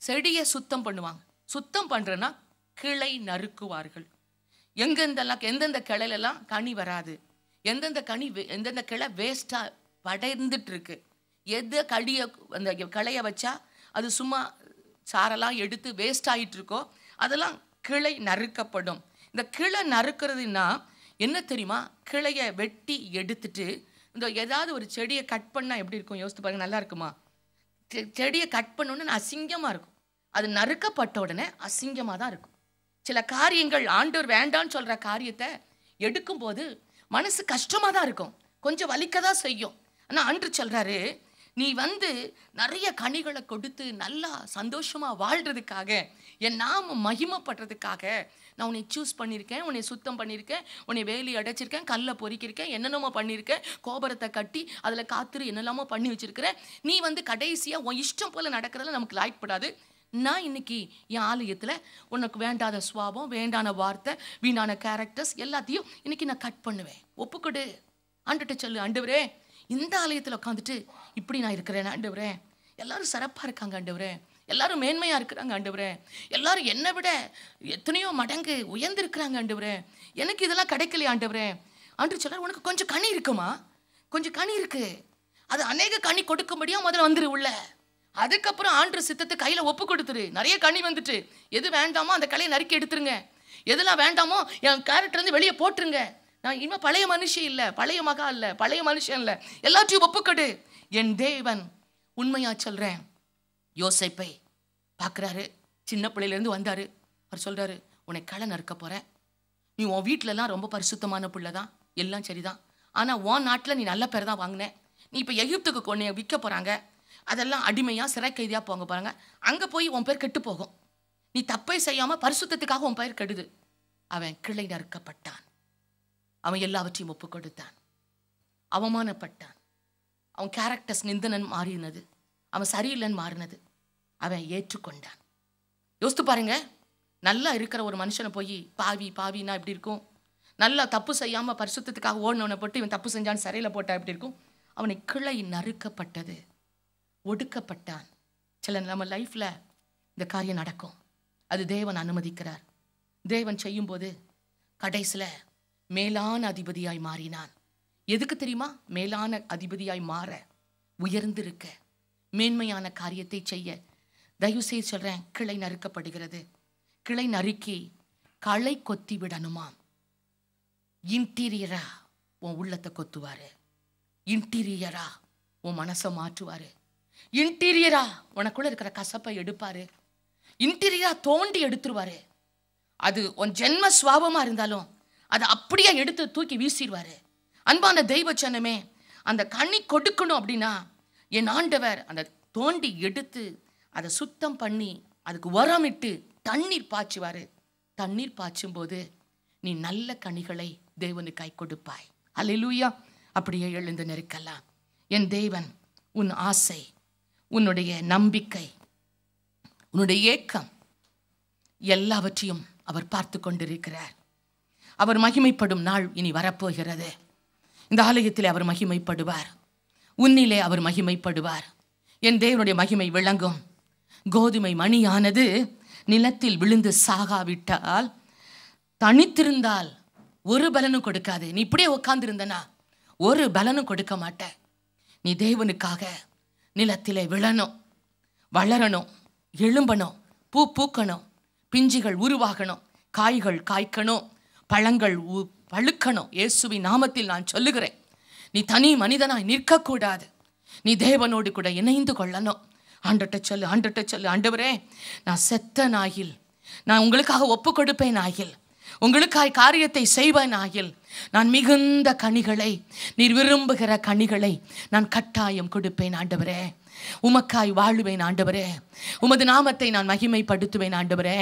செடியை சுத்தம் பண்ணுவாங்க சுத்தம் பண்ணுறேன்னா கிளை நறுக்குவார்கள் எங்கெந்தெல்லாம் எந்தெந்த கிளையிலெல்லாம் கனி வராது எந்தெந்த கனி எந்தெந்த கிளை வேஸ்ட்டாக படைந்துட்டு இருக்கு எது கடியை அந்த கிளையை வச்சா அது சும்மா சாரெல்லாம் எடுத்து வேஸ்ட் ஆகிட்டு இருக்கோ அதெல்லாம் கிளை நறுக்கப்படும் இந்த கிளை நறுக்கிறதுனா என்ன தெரியுமா கிளையை வெட்டி எடுத்துட்டு இந்த ஏதாவது ஒரு செடியை கட் பண்ணால் எப்படி இருக்கும் யோசித்து பாருங்கள் நல்லா இருக்குமா செடியை கட் பண்ணோன்னு அசிங்கமாக இருக்கும் அது நறுக்கப்பட்ட உடனே அசிங்கமாக தான் இருக்கும் சில காரியங்கள் ஆண்டோர் வேண்டான்னு சொல்கிற காரியத்தை எடுக்கும்போது மனசு கஷ்டமாக தான் இருக்கும் கொஞ்சம் வலிக்க தான் செய்யும் ஆனால் ஆண்டு சொல்கிறாரு நீ வந்து நிறைய கனிகளை கொடுத்து நல்லா சந்தோஷமாக வாழ்கிறதுக்காக என் நாம மகிமப்படுறதுக்காக நான் உன்னை சூஸ் பண்ணியிருக்கேன் உன்னை சுத்தம் பண்ணியிருக்கேன் உன்னை வேலி அடைச்சிருக்கேன் கல்லை பொறிக்கிருக்கேன் என்னென்னமோ பண்ணியிருக்கேன் கோபுரத்தை கட்டி அதில் காத்துரு என்னெல்லாமோ பண்ணி வச்சுருக்கிறேன் நீ வந்து கடைசியாக உன் இஷ்டம் போல் நடக்கிறதுல நமக்கு லாய்க்கப்படாது நான் இன்னைக்கு என் ஆலயத்தில் உனக்கு வேண்டாத சுவாபம் வேண்டான வார்த்தை வீணான கேரக்டர்ஸ் எல்லாத்தையும் இன்னைக்கு நான் கட் பண்ணுவேன் ஒப்புக்கொடு ஆண்டுகிட்ட சொல்லு ஆண்டுவரே இந்த ஆலயத்தில் உட்காந்துட்டு இப்படி நான் இருக்கிறேன் ஆண்டவரே எல்லாரும் சிறப்பாக இருக்காங்க ஆண்டவரே எல்லாரும் மேன்மையாக இருக்கிறாங்க ஆண்டவரே எல்லாரும் என்னை விட எத்தனையோ மடங்கு உயர்ந்திருக்கிறாங்க ஆண்டவரே எனக்கு இதெல்லாம் கிடைக்கலையே ஆண்டவரே ஆண்டு சொல்ல உனக்கு கொஞ்சம் கனி இருக்குமா கொஞ்சம் கனி இருக்குது அது அநேக கனி கொடுக்கும்படியாக முதல்ல வந்துரு உள்ள அதுக்கப்புறம் ஆண்டு சித்தத்தை கையில் ஒப்பு கொடுத்துரு நிறைய கனி வந்துட்டு எது வேண்டாமோ அந்த கலையை நறுக்கி எடுத்துருங்க எதெல்லாம் வேண்டாமோ என் வந்து வெளியே போட்டுருங்க நான் இனிமேல் பழைய மனுஷன் இல்லை பழைய மகா இல்லை பழைய மனுஷன் இல்லை எல்லாத்தையும் ஒப்புக்கடு என் தேவன் உண்மையாக சொல்கிறேன் யோசைப்பை பார்க்குறாரு சின்ன பிள்ளையிலேருந்து வந்தார் அவர் சொல்கிறாரு உனக்கு களை நறுக்க போகிறேன் நீ உன் வீட்டிலலாம் ரொம்ப பரிசுத்தமான பிள்ளை தான் எல்லாம் சரிதான் ஆனால் உன் நாட்டில் நீ நல்ல பேர் தான் வாங்கினேன் நீ இப்போ எகிப்துக்கு கொண்டு விற்க போகிறாங்க அதெல்லாம் அடிமையாக சிறை கைதியாக போங்க போகிறாங்க அங்கே போய் உன் பேர் கெட்டு போகும் நீ தப்பை செய்யாமல் பரிசுத்தத்துக்காக உன் பேர் கெடுது அவன் கிளை நறுக்கப்பட்டான் அவன் எல்லாவற்றையும் ஒப்பு கொடுத்தான் அவமானப்பட்டான் அவன் கேரக்டர்ஸ் நிந்தனன் மாறினது அவன் சரியில்லைன்னு மாறினது அவன் ஏற்றுக்கொண்டான் யோசித்து பாருங்க நல்லா இருக்கிற ஒரு மனுஷனை போய் பாவி பாவினா எப்படி இருக்கும் நல்லா தப்பு செய்யாமல் பரிசுத்தத்துக்காக ஓடினவனை போட்டு இவன் தப்பு செஞ்சான்னு சரியில் போட்டா எப்படி இருக்கும் அவனை கிளை நறுக்கப்பட்டது ஒடுக்கப்பட்டான் சில நம்ம லைஃப்பில் இந்த காரியம் நடக்கும் அது தேவன் அனுமதிக்கிறார் தேவன் செய்யும்போது கடைசியில் மேலான அதிபதியாய் மாறினான் எதுக்கு தெரியுமா மேலான அதிபதியாய் மாற உயர்ந்திருக்க மேன்மையான காரியத்தை செய்ய தயவு சொல்றேன் சொல்கிறேன் கிளை நறுக்கப்படுகிறது கிளை நறுக்கி களை கொத்தி விடணுமாம் இன்டீரியரா உன் உள்ளத்தை கொத்துவார் இன்டீரியரா உன் மனசை மாற்றுவார் இன்டீரியரா உனக்குள்ளே இருக்கிற கசப்பை எடுப்பார் இன்டீரியரா தோண்டி எடுத்துருவார் அது உன் ஜென்ம சுவாபமாக இருந்தாலும் அதை அப்படியே எடுத்து தூக்கி வீசிடுவார் அன்பான தெய்வ சனமே அந்த கண்ணி கொடுக்கணும் அப்படின்னா என் ஆண்டவர் அந்த தோண்டி எடுத்து அதை சுத்தம் பண்ணி அதுக்கு உரமிட்டு தண்ணீர் பாய்ச்சுவார் தண்ணீர் பாய்ச்சும்போது நீ நல்ல கனிகளை கை கொடுப்பாய் அலையிலூயா அப்படியே எழுந்து நெருக்கலாம் என் தேவன் உன் ஆசை உன்னுடைய நம்பிக்கை உன்னுடைய ஏக்கம் எல்லாவற்றையும் அவர் பார்த்து கொண்டிருக்கிறார் அவர் மகிமைப்படும் நாள் இனி வரப்போகிறது இந்த ஆலயத்தில் அவர் மகிமைப்படுவார் உன்னிலே அவர் மகிமைப்படுவார் என் தேவனுடைய மகிமை விளங்கும் கோதுமை மணியானது நிலத்தில் விழுந்து சாகாவிட்டால் தனித்திருந்தால் ஒரு பலனும் கொடுக்காது நீ இப்படியே உட்காந்துருந்தனா ஒரு பலனும் கொடுக்க மாட்ட நீ தேவனுக்காக நிலத்திலே விழணும் வளரணும் எழும்பணும் பூ பூக்கணும் பிஞ்சுகள் உருவாகணும் காய்கள் காய்க்கணும் பழங்கள் பழுக்கணும் இயேசுவி நாமத்தில் நான் சொல்லுகிறேன் நீ தனி மனிதனாய் நிற்கக்கூடாது நீ தேவனோடு கூட இணைந்து கொள்ளணும் ஆண்டுட்ட சொல்லு ஆண்டுட்ட சொல்லு ஆண்டவரே நான் செத்த நாயில் நான் உங்களுக்காக ஒப்பு கொடுப்பேன் ஆகில் உங்களுக்காய் காரியத்தை செய்வேன் ஆகில் நான் மிகுந்த கனிகளை நீர் விரும்புகிற கனிகளை நான் கட்டாயம் கொடுப்பேன் ஆண்டவரே உமக்காய் வாழுவேன் ஆண்டவரே உமது நாமத்தை நான் மகிமைப்படுத்துவேன் ஆண்டவரே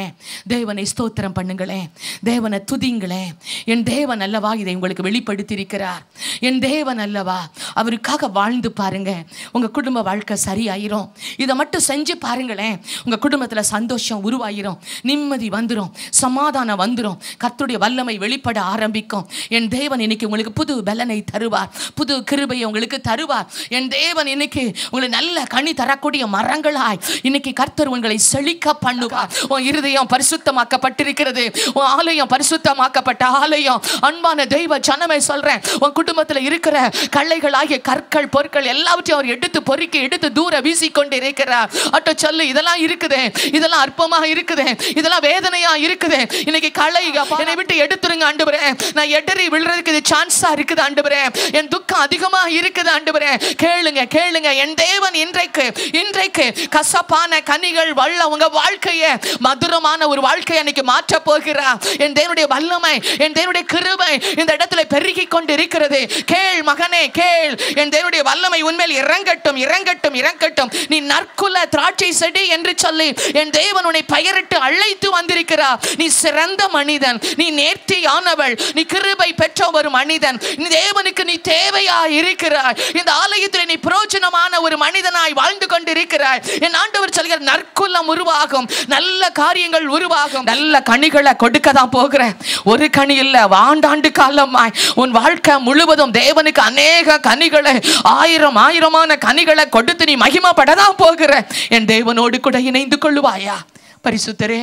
தேவனை ஸ்தோத்திரம் பண்ணுங்களேன் தேவனை துதிங்களேன் என் தேவன் அல்லவா இதை உங்களுக்கு வெளிப்படுத்தியிருக்கிறார் என் தேவன் அல்லவா அவருக்காக வாழ்ந்து பாருங்க உங்கள் குடும்ப வாழ்க்கை சரியாயிரும் இதை மட்டும் செஞ்சு பாருங்களேன் உங்கள் குடும்பத்தில் சந்தோஷம் உருவாயிரும் நிம்மதி வந்துடும் சமாதானம் வந்துடும் கத்துடைய வல்லமை வெளிப்பட ஆரம்பிக்கும் என் தேவன் இன்னைக்கு உங்களுக்கு புது பலனை தருவார் புது கிருபையை உங்களுக்கு தருவார் என் தேவன் இன்னைக்கு உங்களை நல்ல கனி தரக்கூடிய மரங்களாய் இன்னைக்கு கர்த்தர் உங்களை செழிக்க பண்ணுவார் உன் இருதயம் பரிசுத்தமாக்கப்பட்டிருக்கிறது உன் ஆலயம் பரிசுத்தமாக்கப்பட்ட ஆலயம் அன்பான தெய்வ ஜனமே சொல்றேன் உன் குடும்பத்தில் இருக்கிற கள்ளைகளாகிய கற்கள் பொருட்கள் எல்லாவற்றையும் அவர் எடுத்து பொறுக்கி எடுத்து தூர கொண்டு இருக்கிறார் அட்டோ சொல்லு இதெல்லாம் இருக்குது இதெல்லாம் அற்பமாக இருக்குது இதெல்லாம் வேதனையா இருக்குது இன்னைக்கு களை என்னை விட்டு எடுத்துருங்க ஆண்டுபுறேன் நான் எடறி விழுறதுக்கு இது சான்ஸா இருக்குது ஆண்டுபுறேன் என் துக்கம் அதிகமாக இருக்குது ஆண்டுபுறேன் கேளுங்க கேளுங்க என் தேவன் இன்றைய இன்றைக்கு இன்றைக்கு கசப்பான கனிகள் வல்ல உங்க வாழ்க்கையை மதுரமான ஒரு வாழ்க்கையை அன்னைக்கு மாற்ற போகிறா என் தேவனுடைய வல்லமை என் தேவனுடைய கிருபை இந்த இடத்துல பெருகி கொண்டு இருக்கிறது கேள் மகனே கேள் என் தேவனுடைய வல்லமை உண்மையில் இறங்கட்டும் இறங்கட்டும் இறங்கட்டும் நீ நற்குல திராட்சை செடி என்று சொல்லி என் தேவன் உன்னை பெயரிட்டு அழைத்து வந்திருக்கிறா நீ சிறந்த மனிதன் நீ நேர்த்தியானவள் நீ கிருபை பெற்ற ஒரு மனிதன் தேவனுக்கு நீ தேவையா இருக்கிறாய் இந்த ஆலயத்தில் நீ பிரோஜனமான ஒரு மனிதனாய் நீதிமானாய் வாழ்ந்து கொண்டிருக்கிறாய் என் ஆண்டவர் சொல்கிறார் நற்குலம் உருவாகும் நல்ல காரியங்கள் உருவாகும் நல்ல கனிகளை கொடுக்க தான் போகிறேன் ஒரு கனி இல்ல வாண்டாண்டு காலமாய் உன் வாழ்க்கை முழுவதும் தேவனுக்கு அநேக கனிகளை ஆயிரம் ஆயிரமான கனிகளை கொடுத்து நீ மகிமப்படதான் போகிற என் தேவனோடு கூட இணைந்து கொள்ளுவாயா பரிசுத்தரே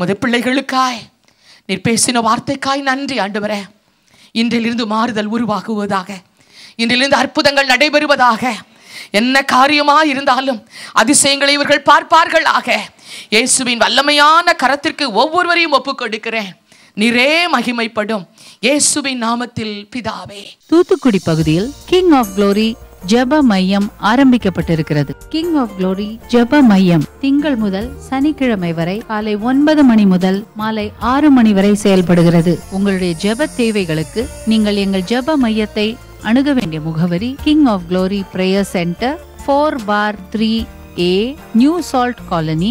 முத பிள்ளைகளுக்காய் நீர் பேசின வார்த்தைக்காய் நன்றி வர இன்றிலிருந்து மாறுதல் உருவாகுவதாக இன்றிலிருந்து அற்புதங்கள் நடைபெறுவதாக என்ன காரியமாக இருந்தாலும் அதிசயங்களை இவர்கள் பார்ப்பார்கள் ஆக இயேசுவின் வல்லமையான கரத்திற்கு ஒவ்வொருவரையும் ஒப்புக் கொடுக்கிறேன் நிறே மகிமைப்படும் இயேசுவின் நாமத்தில் பிதாவே
தூத்துக்குடி பகுதியில் கிங் ஆஃப் குளோரி ஜப மையம் ஆரம்பிக்கப்பட்டிருக்கிறது கிங் ஆஃப் குளோரி ஜப மையம் திங்கள் முதல் சனிக்கிழமை வரை காலை ஒன்பது மணி முதல் மாலை ஆறு மணி வரை செயல்படுகிறது உங்களுடைய ஜப தேவைகளுக்கு நீங்கள் எங்கள் ஜப மையத்தை அணுக வேண்டிய முகவரி King of Glory prayer center four bar three A new salt colony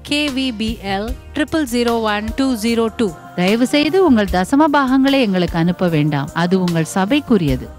KVPL triple zero one two zero two தயவு செய்து உங்கள் தசம பாகங்களை எங்களுக்கு அனுப்ப வேண்டாம் அது உங்கள் சபைக்குரியது